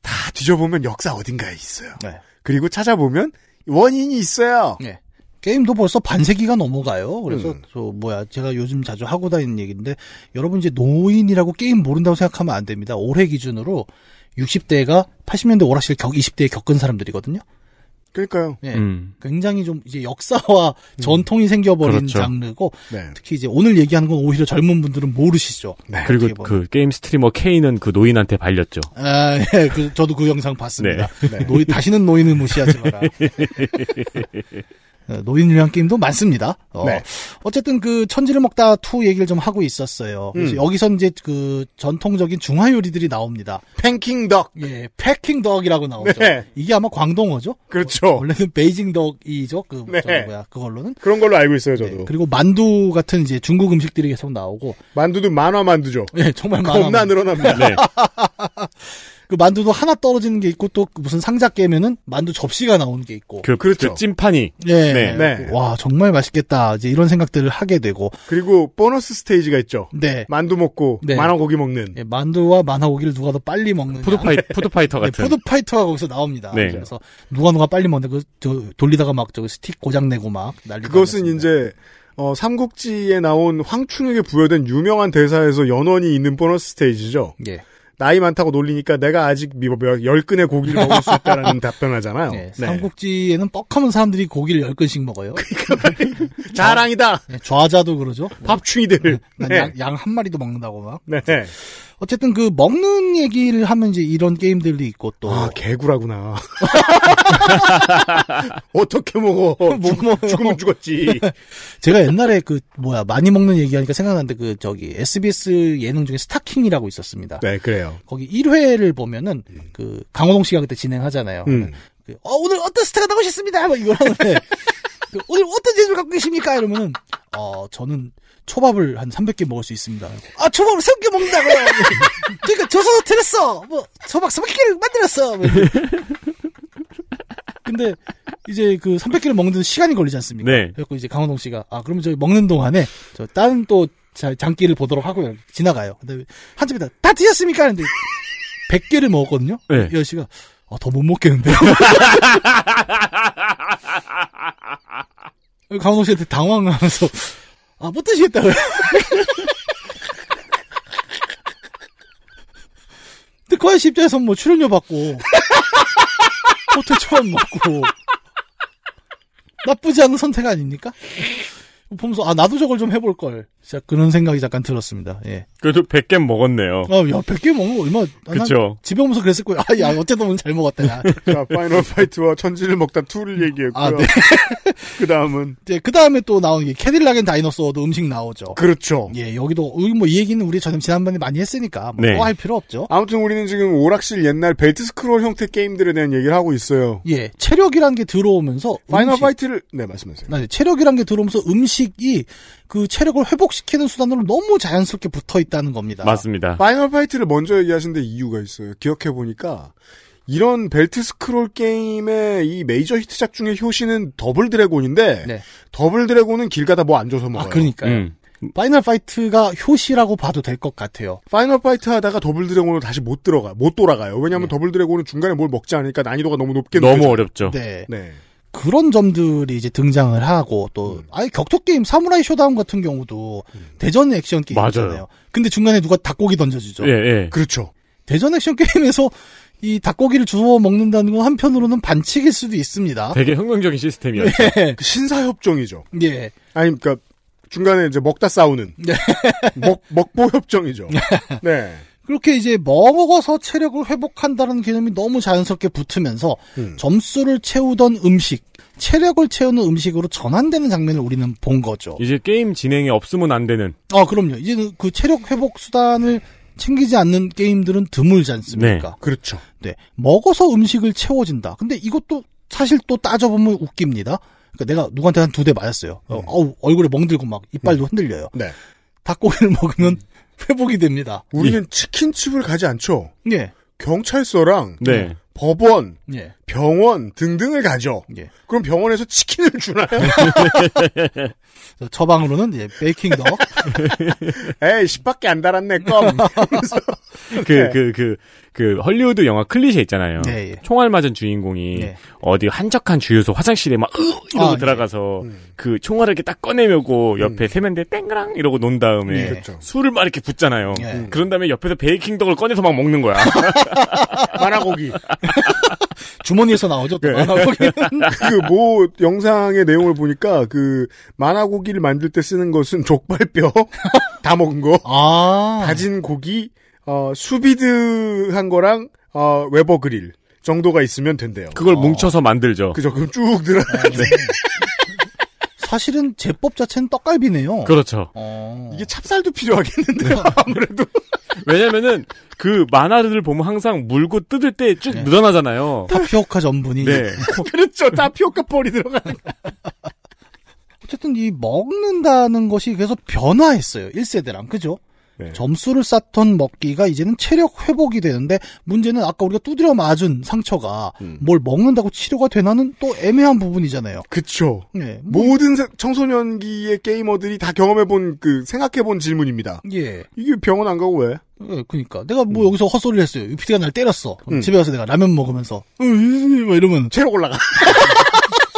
다 뒤져보면 역사 어딘가에 있어요. 네. 그리고 찾아보면 원인이 있어요. 네. 게임도 벌써 반세기가 넘어가요. 그래서 음. 저 뭐야 제가 요즘 자주 하고 다니는 얘기인데 여러분 이제 노인이라고 게임 모른다고 생각하면 안 됩니다. 올해 기준으로 60대가 80년대 오락실 격 20대에 겪은 사람들이거든요. 그러니까요. 네. 음. 굉장히 좀 이제 역사와 음. 전통이 생겨버린 그렇죠. 장르고 네. 특히 이제 오늘 얘기하는 건 오히려 젊은 분들은 모르시죠. 네. 그리고 그 게임 스트리머 K는 그 노인한테 발렸죠. 아, 예. 그, 저도 그 영상 봤습니다. 네. 네. 노인, 다시는 노인을 무시하지 마라. [LAUGHS] 어, 노인 유형 게임도 많습니다. 어. 네. 어쨌든 그 천지를 먹다 투 얘기를 좀 하고 있었어요. 음. 여기서 이제 그 전통적인 중화 요리들이 나옵니다. 팽킹덕. 예, 패킹덕이라고 나오죠. 네. 이게 아마 광동어죠? 그렇죠. 어, 원래는 베이징덕이죠. 그 네. 뭐야 그걸로는 그런 걸로 알고 있어요, 저도. 네. 그리고 만두 같은 이제 중국 음식들이 계속 나오고 만두도 만화 만두죠. 예, 정말 만화 겁나 늘어납니다. [LAUGHS] 네. 그 만두도 하나 떨어지는 게 있고 또 그 무슨 상자 깨면은 만두 접시가 나오는 게 있고. 그, 그 그렇죠. 그판이 예. 네. 네. 네. 와 정말 맛있겠다. 이제 이런 생각들을 하게 되고. 그리고 보너스 스테이지가 있죠. 네. 만두 먹고 네. 만화고기 먹는. 예, 만두와 만화고기를 누가 더 빨리 먹는. 푸드파이 푸드파이터 예, 같은. 네, 푸드파이터가 거기서 나옵니다. 네. 그래서 누가 누가 빨리 먹는 그 돌리다가 막 저 스틱 고장 내고 막 난리. 그것은 하겠습니다. 이제. 어, 삼국지에 나온 황충에게 부여된 유명한 대사에서 연원이 있는 보너스 스테이지죠. 예. 나이 많다고 놀리니까 내가 아직 뭐, 열 근의 고기를 먹을 수 있다라는 [LAUGHS] 답변하잖아요. 네, 네, 삼국지에는 뻑하면 사람들이 고기를 열 근씩 먹어요. 그러니까 [LAUGHS] 자랑이다. 네, 좌자도 그러죠. 밥충이들. 네. 네. 양한 마리도 먹는다고 막. 네. 어쨌든 그 먹는 얘기를 하면 이제 이런 게임들도 있고 또. 아, 개구라구나. [LAUGHS] 어떻게 먹어? 못 [LAUGHS] 뭐 먹어. 죽으면 죽었지. [LAUGHS] 제가 옛날에 그, 뭐야, 많이 먹는 얘기하니까 생각났는데 그, 저기, SBS 예능 중에 스타킹이라고 있었습니다. 네, 그래요. 거기 1회를 보면은 음. 그, 강호동 씨가 그때 진행하잖아요. 음. 그, 어, 오늘 어떤 스타가 나오셨습니다! 막 뭐 이걸 하는데. 그 오늘 어떤 재주를 갖고 계십니까? 이러면은, 어, 저는 초밥을 한 300개 먹을 수 있습니다. 아, 초밥을 300개 먹는다그요 [LAUGHS] 그러니까 저선어 틀렸어! 뭐, 초밥 300개를 만들었어! 뭐 근데, 이제 그 300개를 먹는 데 시간이 걸리지 않습니까? 네. 그래서 이제 강원동 씨가, 아, 그러면 저희 먹는 동안에, 저, 다른 또, 장기를 보도록 하고 지나가요. 근데 한참있다다 드셨습니까? 하는데, 100개를 먹었거든요? 네. 여 씨가, 아, 더 못먹겠는데강원동 [LAUGHS] 씨한테 당황하면서, あ、もっとしったら。근데 그 아저씨 입에선뭐 출연료 받고 호텔 초밥 먹고 나쁘지 않은 선택 아닙니까? 보면서 아 나도 저걸 좀 해볼 걸. 진짜 그런 생각이 잠깐 들었습니다. 예. 그래도 100개 먹었네요. 아, 야, 100개 먹으면 얼마? 그렇죠. 집에 오면서 그랬을 거야. 아, 야, 어쨌든 오늘 잘 먹었다. 야. [LAUGHS] 자, 파이널 파이트와 천지를 먹다 투를 음, 얘기했고요. 아, 네. [LAUGHS] 그 다음은 네, 그 다음에 또 나온 게 캐딜락앤 다이너소어도 음식 나오죠. 그렇죠. 예, 여기도 뭐이 얘기는 우리 저렴 지난번에 많이 했으니까 뭐할 네. 뭐 필요 없죠. 아무튼 우리는 지금 오락실 옛날 벨트 스크롤 형태 게임들에 대한 얘기를 하고 있어요. 예, 체력이란 게 들어오면서 파이널 음식. 파이트를 네 말씀하세요. 아, 네, 체력이란 게 들어오면서 음식 의식이 그 체력을 회복시키는 수단으로 너무 자연스럽게 붙어 있다는 겁니다. 맞습니다. 파이널 파이트를 먼저 얘기하신데 이유가 있어요. 기억해 보니까 이런 벨트 스크롤 게임의 이 메이저 히트작 중에 효시는 더블 드래곤인데 네. 더블 드래곤은 길 가다 뭐안 줘서 먹어요. 아, 그러니까요. 음. 파이널 파이트가 효시라고 봐도 될 것 같아요. 파이널 파이트 하다가 더블 드래곤으로 다시 못 들어가, 못 돌아가요. 왜냐하면 네. 더블 드래곤은 중간에 뭘 먹지 않으니까 난이도가 너무 높게 너무 느껴요 어렵죠. 네. 네. 그런 점들이 이제 등장을 하고 또 음. 아예 격투 게임 사무라이 쇼다운 같은 경우도 음. 대전 액션 게임이잖아요. 근데 중간에 누가 닭고기 던져주죠. 예, 예. 그렇죠. 대전 액션 게임에서 이 닭고기를 주워 먹는다는 건 한편으로는 반칙일 수도 있습니다. 되게 혁명적인 시스템이었죠. 예. 그 [LAUGHS] 신사협정이죠. 예. 아니 그러니까 중간에 이제 먹다 싸우는 [LAUGHS] 먹 먹보 협정이죠. [LAUGHS] 네. 그렇게 이제 먹어서 체력을 회복한다는 개념이 너무 자연스럽게 붙으면서 음. 점수를 채우던 음식, 체력을 채우는 음식으로 전환되는 장면을 우리는 본 거죠. 이제 게임 진행이 없으면 안 되는. 아, 그럼요. 이제 그 체력 회복 수단을 챙기지 않는 게임들은 드물지 않습니까? 네. 그렇죠. 네. 먹어서 음식을 채워진다. 근데 이것도 사실 또 따져보면 웃깁니다. 그러니까 내가 누구한테 한 두 대 맞았어요. 음. 어, 우 얼굴에 멍들고 막 이빨도 음. 흔들려요. 네. 닭고기를 먹으면 회복이 됩니다. 우리는 예. 치킨집을 가지 않죠. 네. 경찰서랑 네. 법원, 예. 병원 등등을 가죠. 예. 그럼 병원에서 치킨을 주나요? [LAUGHS] 처방으로는 예, 베이킹 덕. [LAUGHS] 에이, 10밖에 안 달았네, 껌. 그, 예. 그, 그, 그, 헐리우드 영화 클리셰 있잖아요. 예, 예. 총알 맞은 주인공이 예. 어디 한적한 주유소 화장실에 막, 으! 이러고 아, 예. 들어가서 음. 그 총알을 이렇게 딱 꺼내려고 옆에 음. 세면대 땡그랑 이러고 논 다음에 그렇죠. 술을 막 이렇게 붓잖아요. 음. 그런 다음에 옆에서 베이킹 덕을 꺼내서 막 먹는 거야. 마라고기. [LAUGHS] [LAUGHS] 주머니에서 나오죠. 네. [LAUGHS] 그뭐 영상의 내용을 보니까 그 만화 고기를 만들 때 쓰는 것은 족발뼈 [LAUGHS] 다 먹은 거, 아~ 다진 고기, 어, 수비드 한 거랑 어, 웨버 그릴 정도가 있으면 된대요. 그걸 어. 뭉쳐서 만들죠. 그죠. 그럼 쭉 들어. 아, 네. 사실은 제법 자체는 떡갈비네요. 그렇죠. 어... 이게 찹쌀도 필요하겠는데요. 네. 아무래도. [LAUGHS] 왜냐면은 그 만화를 보면 항상 물고 뜯을 때쭉 네. 늘어나잖아요. 타피오카 전분이. 네. [LAUGHS] 그렇죠. 타피오카 벌이 들어가는 어쨌든 이 먹는다는 것이 계속 변화했어요. 1세대랑. 그죠? 네. 점수를 쌓던 먹기가 이제는 체력 회복이 되는데 문제는 아까 우리가 두드려 맞은 상처가 음. 뭘 먹는다고 치료가 되나는 또 애매한 부분이잖아요. 그쵸. 네, 뭐... 모든 청소년기의 게이머들이 다 경험해본 그 생각해본 질문입니다. 예. 이게 병원 안 가고 왜? 예, 그니까. 내가 뭐 음. 여기서 헛소리를 했어요. 유피디가 날 때렸어. 음. 집에 가서 내가 라면 먹으면서. 음, 이러면. 체력 올라가.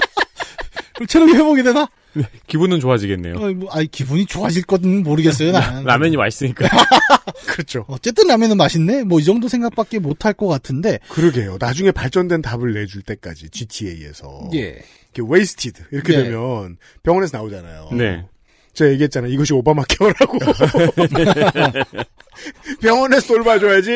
[LAUGHS] 체력이 회복이 되나? [LAUGHS] 기분은 좋아지겠네요. 어, 뭐, 아니, 기분이 좋아질 건 모르겠어요, 나는. 라면이 맛있으니까. [LAUGHS] 그렇죠. 어쨌든 라면은 맛있네? 뭐, 이 정도 생각밖에 못할 것 같은데. 그러게요. 나중에 발전된 답을 내줄 때까지, GTA에서. 예. 이렇게 웨이스티드. 이렇게 네. 되면 병원에서 나오잖아요. 네. 제가 얘기했잖아요. 이것이 오바마 케어라고. [LAUGHS] 병원에서 돌봐줘야지.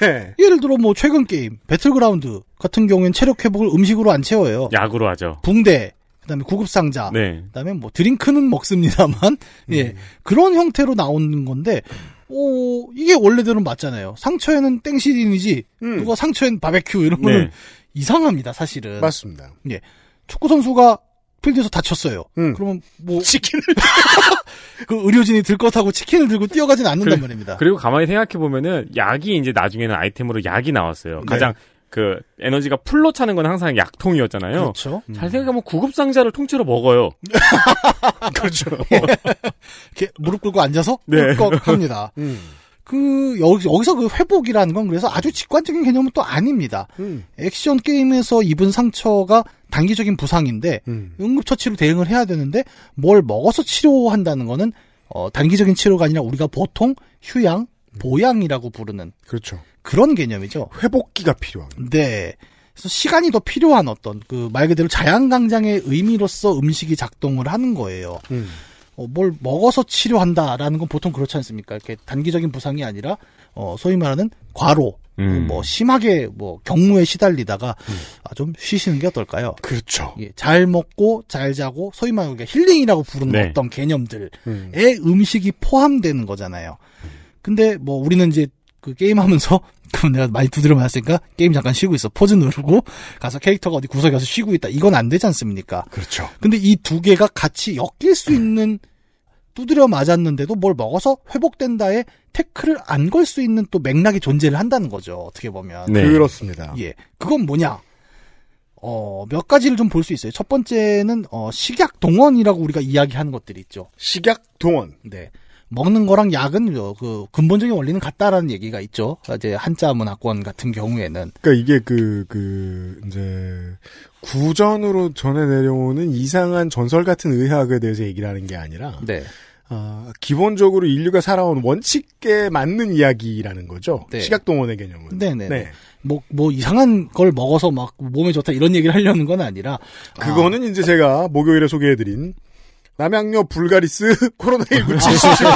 네. 예를 들어 뭐 최근 게임 배틀그라운드 같은 경우엔 체력 회복을 음식으로 안 채워요. 약으로 하죠. 붕대 그다음에 구급상자, 네. 그다음에 뭐 드링크는 먹습니다만, [LAUGHS] 예 음. 그런 형태로 나오는 건데, 오 이게 원래대로 맞잖아요. 상처에는 땡시린이지 음. 누가 상처엔 바베큐 이런 거는 네. 이상합니다, 사실은. 맞습니다. 예, 축구 선수가 필드에서 다쳤어요. 음. 그러면 뭐 [LAUGHS] 치킨을 [LAUGHS] 그 의료진이 들것하고 치킨을 들고 뛰어가진 않는단 그래, 말입니다. 그리고 가만히 생각해 보면은 약이 이제 나중에는 아이템으로 약이 나왔어요. 가장 네. 그 에너지가 풀로 차는 건 항상 약통이었잖아요. 그렇죠. 음. 잘 생각하면 구급 상자를 통째로 먹어요. [LAUGHS] 그렇죠. 이렇게 무릎 꿇고 앉아서 네. 합니다. [LAUGHS] 음. 그 여기, 여기서 그 회복이라는 건 그래서 아주 직관적인 개념은 또 아닙니다. 음. 액션 게임에서 입은 상처가 단기적인 부상인데 음. 응급처치로 대응을 해야 되는데 뭘 먹어서 치료한다는 거는 어, 단기적인 치료가 아니라 우리가 보통 휴양, 보양이라고 부르는 그렇죠. 그런 개념이죠. 회복기가 필요한. 네. 그래서 시간이 더 필요한 어떤 그 말 그대로 자양강장의 의미로서 음식이 작동을 하는 거예요. 음. 어, 뭘 먹어서 치료한다라는 건 보통 그렇지 않습니까? 이렇게 단기적인 부상이 아니라 어, 소위 말하는 과로, 음. 뭐 심하게 뭐 경무에 시달리다가 음. 아, 좀 쉬시는 게 어떨까요? 그렇죠. 예, 잘 먹고 잘 자고 소위 말하는 힐링이라고 부르는 네. 어떤 개념들에 음. 식이 포함되는 거잖아요. 음. 근데 뭐 우리는 이제 그 게임하면서 [LAUGHS] 그럼 내가 많이 두드려 맞았으니까 게임 잠깐 쉬고 있어. 포즈 누르고 가서 캐릭터가 어디 구석에 가서 쉬고 있다. 이건 안 되지 않습니까? 그렇죠. 근데 이 두 개가 같이 엮일 수 있는 두드려 맞았는데도 뭘 먹어서 회복된다에 태클을 안 걸 수 있는 또 맥락이 존재를 한다는 거죠. 어떻게 보면. 네. 그렇습니다. 예. 그건 뭐냐? 어, 몇 가지를 좀 볼 수 있어요. 첫 번째는 어, 식약 동원이라고 우리가 이야기하는 것들이 있죠. 식약 동원. 네. 먹는 거랑 약은 그 근본적인 원리는 같다라는 얘기가 있죠. 이제 한자 문화권 같은 경우에는. 그러니까 이게 그그 그 이제 구전으로 전해 내려오는 이상한 전설 같은 의학에 대해서 얘기를 하는 게 아니라 네. 어, 기본적으로 인류가 살아온 원칙에 맞는 이야기라는 거죠. 네. 시각동원의 개념은. 네네. 네, 네. 네. 뭐, 뭐 이상한 걸 먹어서 막 몸에 좋다 이런 얘기를 하려는 건 아니라. 그거는 아, 이제 제가 목요일에 소개해드린 남양녀 불가리스 [LAUGHS] 코로나19 재수술.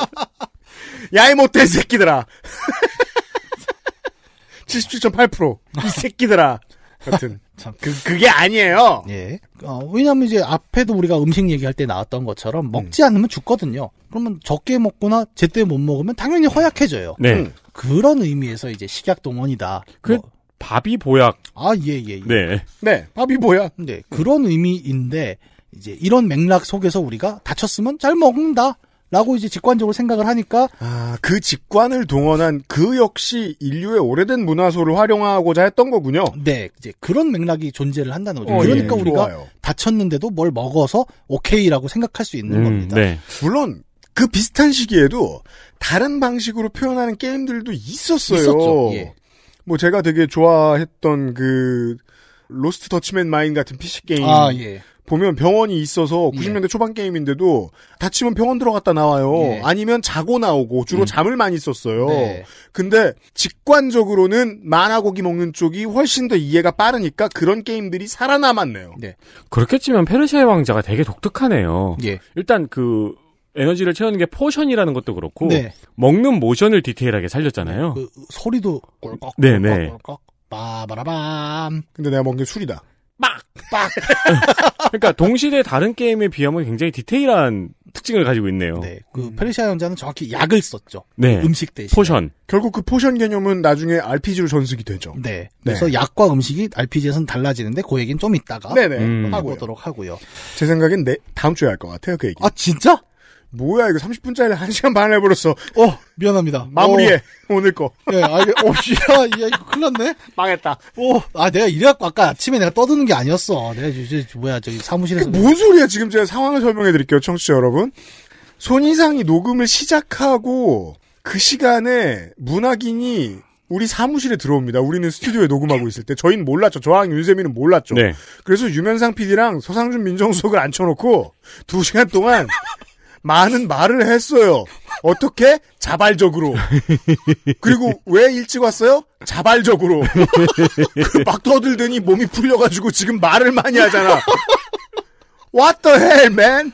[LAUGHS] [LAUGHS] 야이 못된 새끼들아. 77.8%. 이 새끼들아. 하여튼 참. 그, 그게 아니에요. 예. 어, 왜냐면 하 이제 앞에도 우리가 음식 얘기할 때 나왔던 것처럼 먹지 음. 않으면 죽거든요. 그러면 적게 먹거나 제때 못 먹으면 당연히 허약해져요. 네. 음. 그런 의미에서 이제 식약 동원이다. 그, 뭐. 밥이 보약. 아, 예, 예, 예. 네. 네, 밥이 보약. 네, 그런 의미인데, 이제 이런 맥락 속에서 우리가 다쳤으면 잘 먹는다. 라고 이제 직관적으로 생각을 하니까 아, 그 직관을 동원한 그 역시 인류의 오래된 문화소를 활용하고자 했던 거군요. 네, 이제 그런 맥락이 존재를 한다는 거죠. 어, 그러니까 예, 우리가 좋아요. 다쳤는데도 뭘 먹어서 오케이라고 생각할 수 있는 음, 겁니다. 네. 물론 그 비슷한 시기에도 다른 방식으로 표현하는 게임들도 있었어요. 있었죠, 예. 뭐 제가 되게 좋아했던 그 로스트 더치맨 마인 같은 PC 게임. 아, 예. 보면 병원이 있어서 90년대 예. 초반 게임인데도 다치면 병원 들어갔다 나와요. 예. 아니면 자고 나오고 주로 음. 잠을 많이 썼어요. 네. 근데 직관적으로는 만화 고기 먹는 쪽이 훨씬 더 이해가 빠르니까 그런 게임들이 살아남았네요. 네. 그렇게 치면 페르시아의 왕자가 되게 독특하네요. 예. 일단 그 에너지를 채우는 게 포션이라는 것도 그렇고 네. 먹는 모션을 디테일하게 살렸잖아요. 그, 그, 소리도 꿀꺽 네네. 네. 꿀꺽 빠바라밤. 근데 내가 먹는 게 술이다. 빡! 빡! [LAUGHS] 그러니까 동시대 다른 게임에 비하면 굉장히 디테일한 특징을 가지고 있네요. 네. 그 음. 페르시아 연자는 정확히 약을 썼죠. 네. 음식 대신. 포션. 결국 그 포션 개념은 나중에 RPG로 전승이 되죠. 네. 네. 그래서 약과 음식이 RPG에서는 달라지는데 그 얘기는 좀 이따가 네네. 네. 음. 하고도록 보 하고요. 제 생각엔 네, 다음 주에 할 것 같아요. 그 얘기. 아 진짜? 뭐야 이거 30분짜리 1시간 반 해버렸어. 어 미안합니다. 마무리해 어. 오늘 거. 네, 아, 이게, 어, 야, 야 이거 큰일 났네. 망했다. 오아 어, 내가 이래갖고 아까 아침에 내가 떠드는 게 아니었어. 내가 이제 뭐야 저기 사무실에서. 뭔 소리야 지금 제가 상황을 설명해 드릴게요 청취자 여러분. 손이상이 녹음을 시작하고 그 시간에 문학인이 우리 사무실에 들어옵니다. 우리는 스튜디오에 녹음하고 있을 때 저희는 몰랐죠. 저항 윤세민은 몰랐죠. 네. 그래서 유면상 PD랑 서상준 민정수석을 앉혀놓고 두 시간 동안 많은 말을 했어요. 어떻게? 자발적으로. 그리고 왜 일찍 왔어요? 자발적으로. 그 막 떠들더니 몸이 풀려가지고 지금 말을 많이 하잖아. What the hell, man?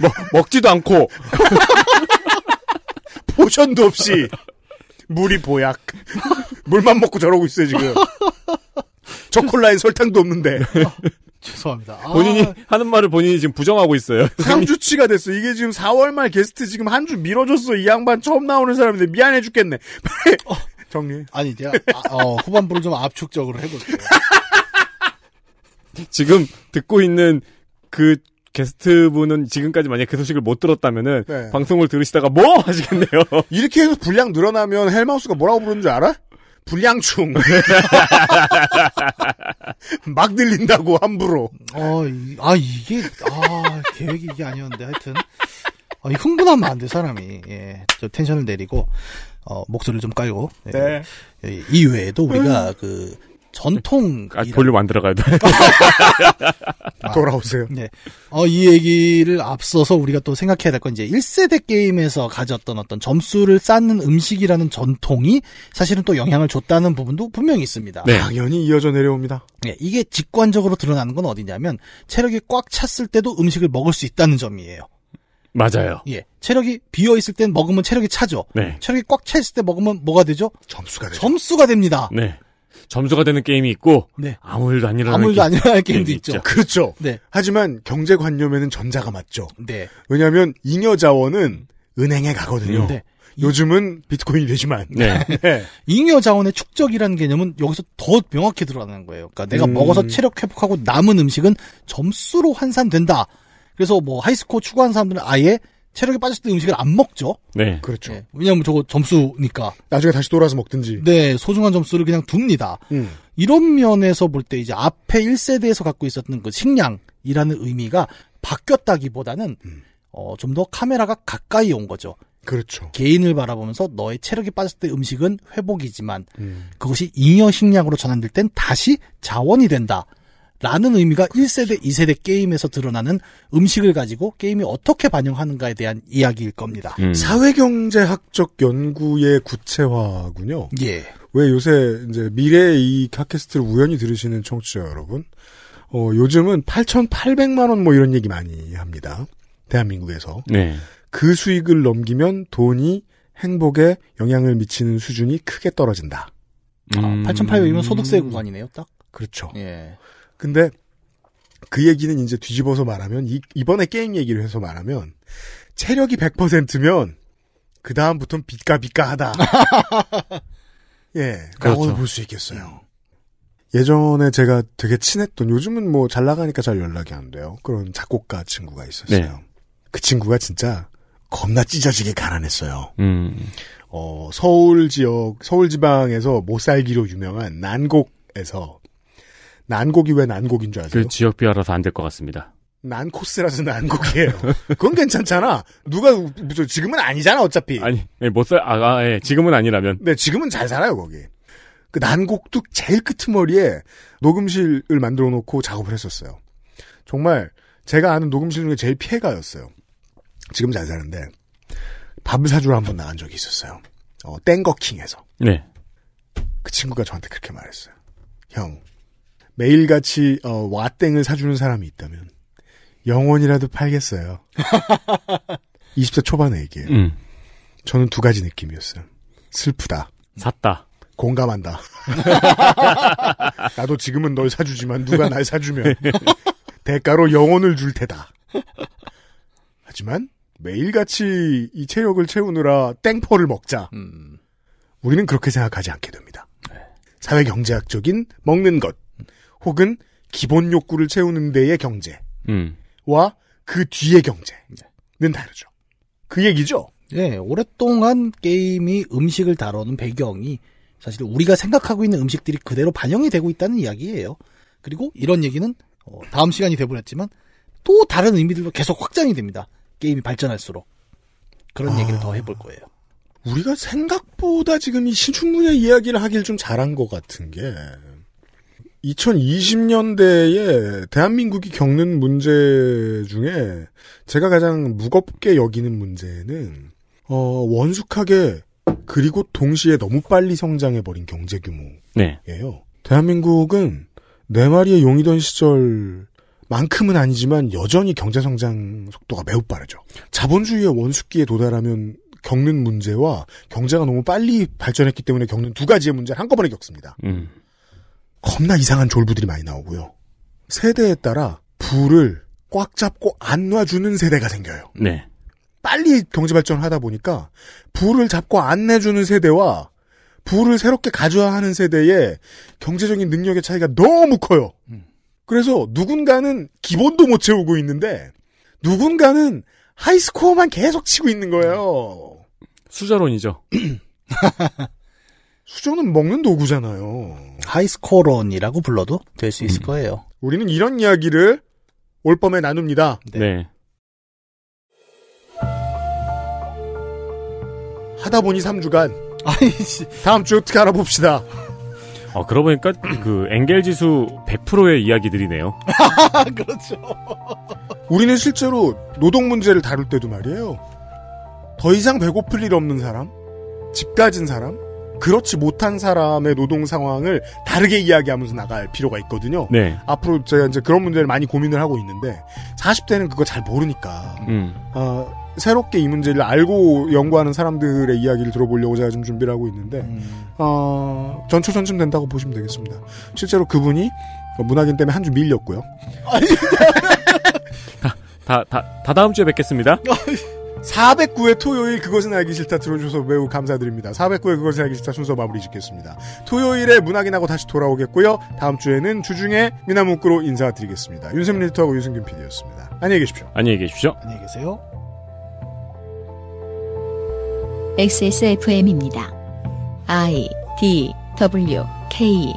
먹, 뭐, 먹지도 않고. 포션도 없이. 물이 보약. 물만 먹고 저러고 있어요, 지금. 초콜라에 설탕도 없는데. 죄송합니다. 아... 본인이 하는 말을 본인이 지금 부정하고 있어요. [LAUGHS] 상주치가 됐어. 이게 지금 4월 말 게스트 지금 한주 밀어줬어. 이 양반 처음 나오는 사람인데 미안해 죽겠네. [LAUGHS] 어, 정리. 아니, 제가 아, 어, 후반부를 좀 압축적으로 해볼게요. [LAUGHS] 지금 듣고 있는 그 게스트분은 지금까지 만약에 그 소식을 못 들었다면은 네. 방송을 들으시다가 뭐 하시겠네요. 이렇게 해서 분량 늘어나면 헬마우스가 뭐라고 부르는 줄 알아? 불량충. [LAUGHS] 막 늘린다고 함부로. 어, 이, 아 이게 아 계획이 이게 아니었는데 하여튼 어, 흥분하면 안돼 사람이. 예, 저 텐션을 내리고 어, 목소리를 좀 깔고. 예. 네. 예, 이외에도 우리가 음. 그 전통. 아, 볼륨 안 들어가야 돼. 아, 돌아오세요. 네. 어, 이 얘기를 앞서서 우리가 또 생각해야 될 건 이제 1세대 게임에서 가졌던 어떤 점수를 쌓는 음식이라는 전통이 사실은 또 영향을 줬다는 부분도 분명히 있습니다. 네. 당연히 이어져 내려옵니다. 네. 이게 직관적으로 드러나는 건 어디냐면 체력이 꽉 찼을 때도 음식을 먹을 수 있다는 점이에요. 맞아요. 예. 체력이 비어 있을 땐 먹으면 체력이 차죠. 네. 체력이 꽉차 있을 때 먹으면 뭐가 되죠? 점수가 되죠. 점수가 됩니다. 네. 점수가 되는 게임이 있고 네. 아무 일도 안 일어나는 아무 일도 게... 안 일어나는 게임도 있죠. 있죠. 그렇죠. 네. 하지만 경제 관념에는 전자가 맞죠. 네. 왜냐하면 잉여 자원은 은행에 가거든요. 네. 요즘은 비트코인이 되지만 네. [LAUGHS] 네. 잉여 자원의 축적이라는 개념은 여기서 더 명확히 드러나는 거예요. 그러니까 내가 음... 먹어서 체력 회복하고 남은 음식은 점수로 환산된다. 그래서 뭐 하이스코어 추구하는 사람들은 아예 체력이 빠졌을 때 음식을 안 먹죠. 네. 그렇죠. 네. 왜냐하면 저거 점수니까. 나중에 다시 돌아서 먹든지. 네, 소중한 점수를 그냥 둡니다. 음. 이런 면에서 볼 때 이제 앞에 1세대에서 갖고 있었던 그 식량이라는 의미가 바뀌었다기보다는 음. 어, 좀 더 카메라가 가까이 온 거죠. 그렇죠. 개인을 바라보면서 너의 체력이 빠졌을 때 음식은 회복이지만 음. 그것이 잉여 식량으로 전환될 땐 다시 자원이 된다. 라는 의미가 1세대, 2세대 게임에서 드러나는 음식을 가지고 게임이 어떻게 반영하는가에 대한 이야기일 겁니다. 음. 사회경제학적 연구의 구체화군요. 예. 왜 요새 이제 미래의 이 팟캐스트를 우연히 들으시는 청취자 여러분, 어, 요즘은 8,800만원 뭐 이런 얘기 많이 합니다. 대한민국에서. 네. 그 수익을 넘기면 돈이 행복에 영향을 미치는 수준이 크게 떨어진다. 아, 음... 아, 8,800이면 소득세 구간이네요, 딱? 그렇죠. 예. 근데 그 얘기는 이제 뒤집어서 말하면 이, 이번에 게임 얘기를 해서 말하면 체력이 100%면 그 다음부터는 빛가빛가하다. [LAUGHS] 예, 그렇죠. 라고 볼수 있겠어요. 예전에 제가 되게 친했던 요즘은 뭐 잘 나가니까 잘 연락이 안 돼요. 그런 작곡가 친구가 있었어요. 네. 그 친구가 진짜 겁나 찢어지게 가난했어요. 음. 어, 서울 지역, 서울 지방에서 못 살기로 유명한 난곡에서 난곡이 왜 난곡인 줄 아세요? 그 지역비 알아서 안 될 것 같습니다. 난코스라서 난곡이에요. 그건 괜찮잖아. 누가 지금은 아니잖아 어차피. 아니 못살 아, 아 예. 지금은 아니라면. 네 지금은 잘 살아요 거기. 그 난곡도 제일 끄트머리에 녹음실을 만들어 놓고 작업을 했었어요. 정말 제가 아는 녹음실 중에 제일 피해가였어요. 지금 잘 사는데 밥을 사주러 한 번 나간 적이 있었어요. 어, 땡거킹에서. 네. 그 친구가 저한테 그렇게 말했어요. 형, 매일같이 어, 와땡을 사주는 사람이 있다면 영원이라도 팔겠어요. 20대 [LAUGHS] 초반의 얘기해요. 음. 저는 두 가지 느낌이었어요. 슬프다. 샀다. 공감한다. [LAUGHS] 나도 지금은 널 사주지만 누가 날 사주면 [LAUGHS] 대가로 영혼을 줄 테다. 하지만 매일같이 이 체력을 채우느라 땡포를 먹자. 음. 우리는 그렇게 생각하지 않게 됩니다. 네. 사회 경제학적인 먹는 것, 혹은 기본 욕구를 채우는 데의 경제와 음. 그 뒤의 경제는 네. 다르죠. 그 얘기죠. 예, 오랫동안 게임이 음식을 다루는 배경이 사실 우리가 생각하고 있는 음식들이 그대로 반영이 되고 있다는 이야기예요. 그리고 이런 얘기는 어, 다음 시간이 돼버렸지만 또 다른 의미들로 계속 확장이 됩니다. 게임이 발전할수록 그런 아... 얘기를 더 해볼 거예요. 우리가 생각보다 지금 이신춘문의 이야기를 하길 좀 잘한 것 같은 게 2020년대에 대한민국이 겪는 문제 중에 제가 가장 무겁게 여기는 문제는 어, 원숙하게 그리고 동시에 너무 빨리 성장해버린 경제 규모예요. 네. 대한민국은 네 마리의 용이던 시절만큼은 아니지만 여전히 경제 성장 속도가 매우 빠르죠. 자본주의의 원숙기에 도달하면 겪는 문제와 경제가 너무 빨리 발전했기 때문에 겪는 두 가지의 문제를 한꺼번에 겪습니다. 음. 겁나 이상한 졸부들이 많이 나오고요. 세대에 따라 부를 꽉 잡고 안 놔주는 세대가 생겨요. 네. 빨리 경제 발전을 하다 보니까 부를 잡고 안 내주는 세대와 부를 새롭게 가져야 하는 세대의 경제적인 능력의 차이가 너무 커요. 음. 그래서 누군가는 기본도 못 채우고 있는데 누군가는 하이스코어만 계속 치고 있는 거예요. 수자론이죠 [CLEARS THROAT] 수저는 먹는 도구잖아요. 하이스코론이라고 불러도 될 수 있을 음. 거예요. 우리는 이런 이야기를 올밤에 나눕니다. 네. 네. 하다 보니 3주간. 아니, 다음 주 어떻게 알아봅시다. 아, 그러고 보니까 그엥겔 지수 100%의 이야기들이네요. [LAUGHS] 그렇죠. 우리는 실제로 노동 문제를 다룰 때도 말이에요. 더 이상 배고플 일 없는 사람, 집 가진 사람, 그렇지 못한 사람의 노동 상황을 다르게 이야기하면서 나갈 필요가 있거든요. 네. 앞으로 제가 이제 그런 문제를 많이 고민을 하고 있는데 40대는 그거 잘 모르니까 음. 어, 새롭게 이 문제를 알고 연구하는 사람들의 이야기를 들어보려고 제가 좀 준비를 하고 있는데 음. 어, 전초전쯤 된다고 보시면 되겠습니다. 실제로 그분이 문학인 때문에 한 주 밀렸고요. 다, 다, 다, 다 다음 주에 뵙겠습니다. [LAUGHS] 409회 토요일 그것은 알기 싫다 들어주셔서 매우 감사드립니다. 409회 그것은 알기 싫다 순서 마무리 짓겠습니다. 토요일에 문학인하고 다시 돌아오겠고요. 다음 주에는 주중에 미나문구로 인사드리겠습니다. 윤세민 리터하고 유승균 PD였습니다. 안녕히 계십시오. 안녕히 계십시오. 안녕히 계세요. XSFM입니다. I D W K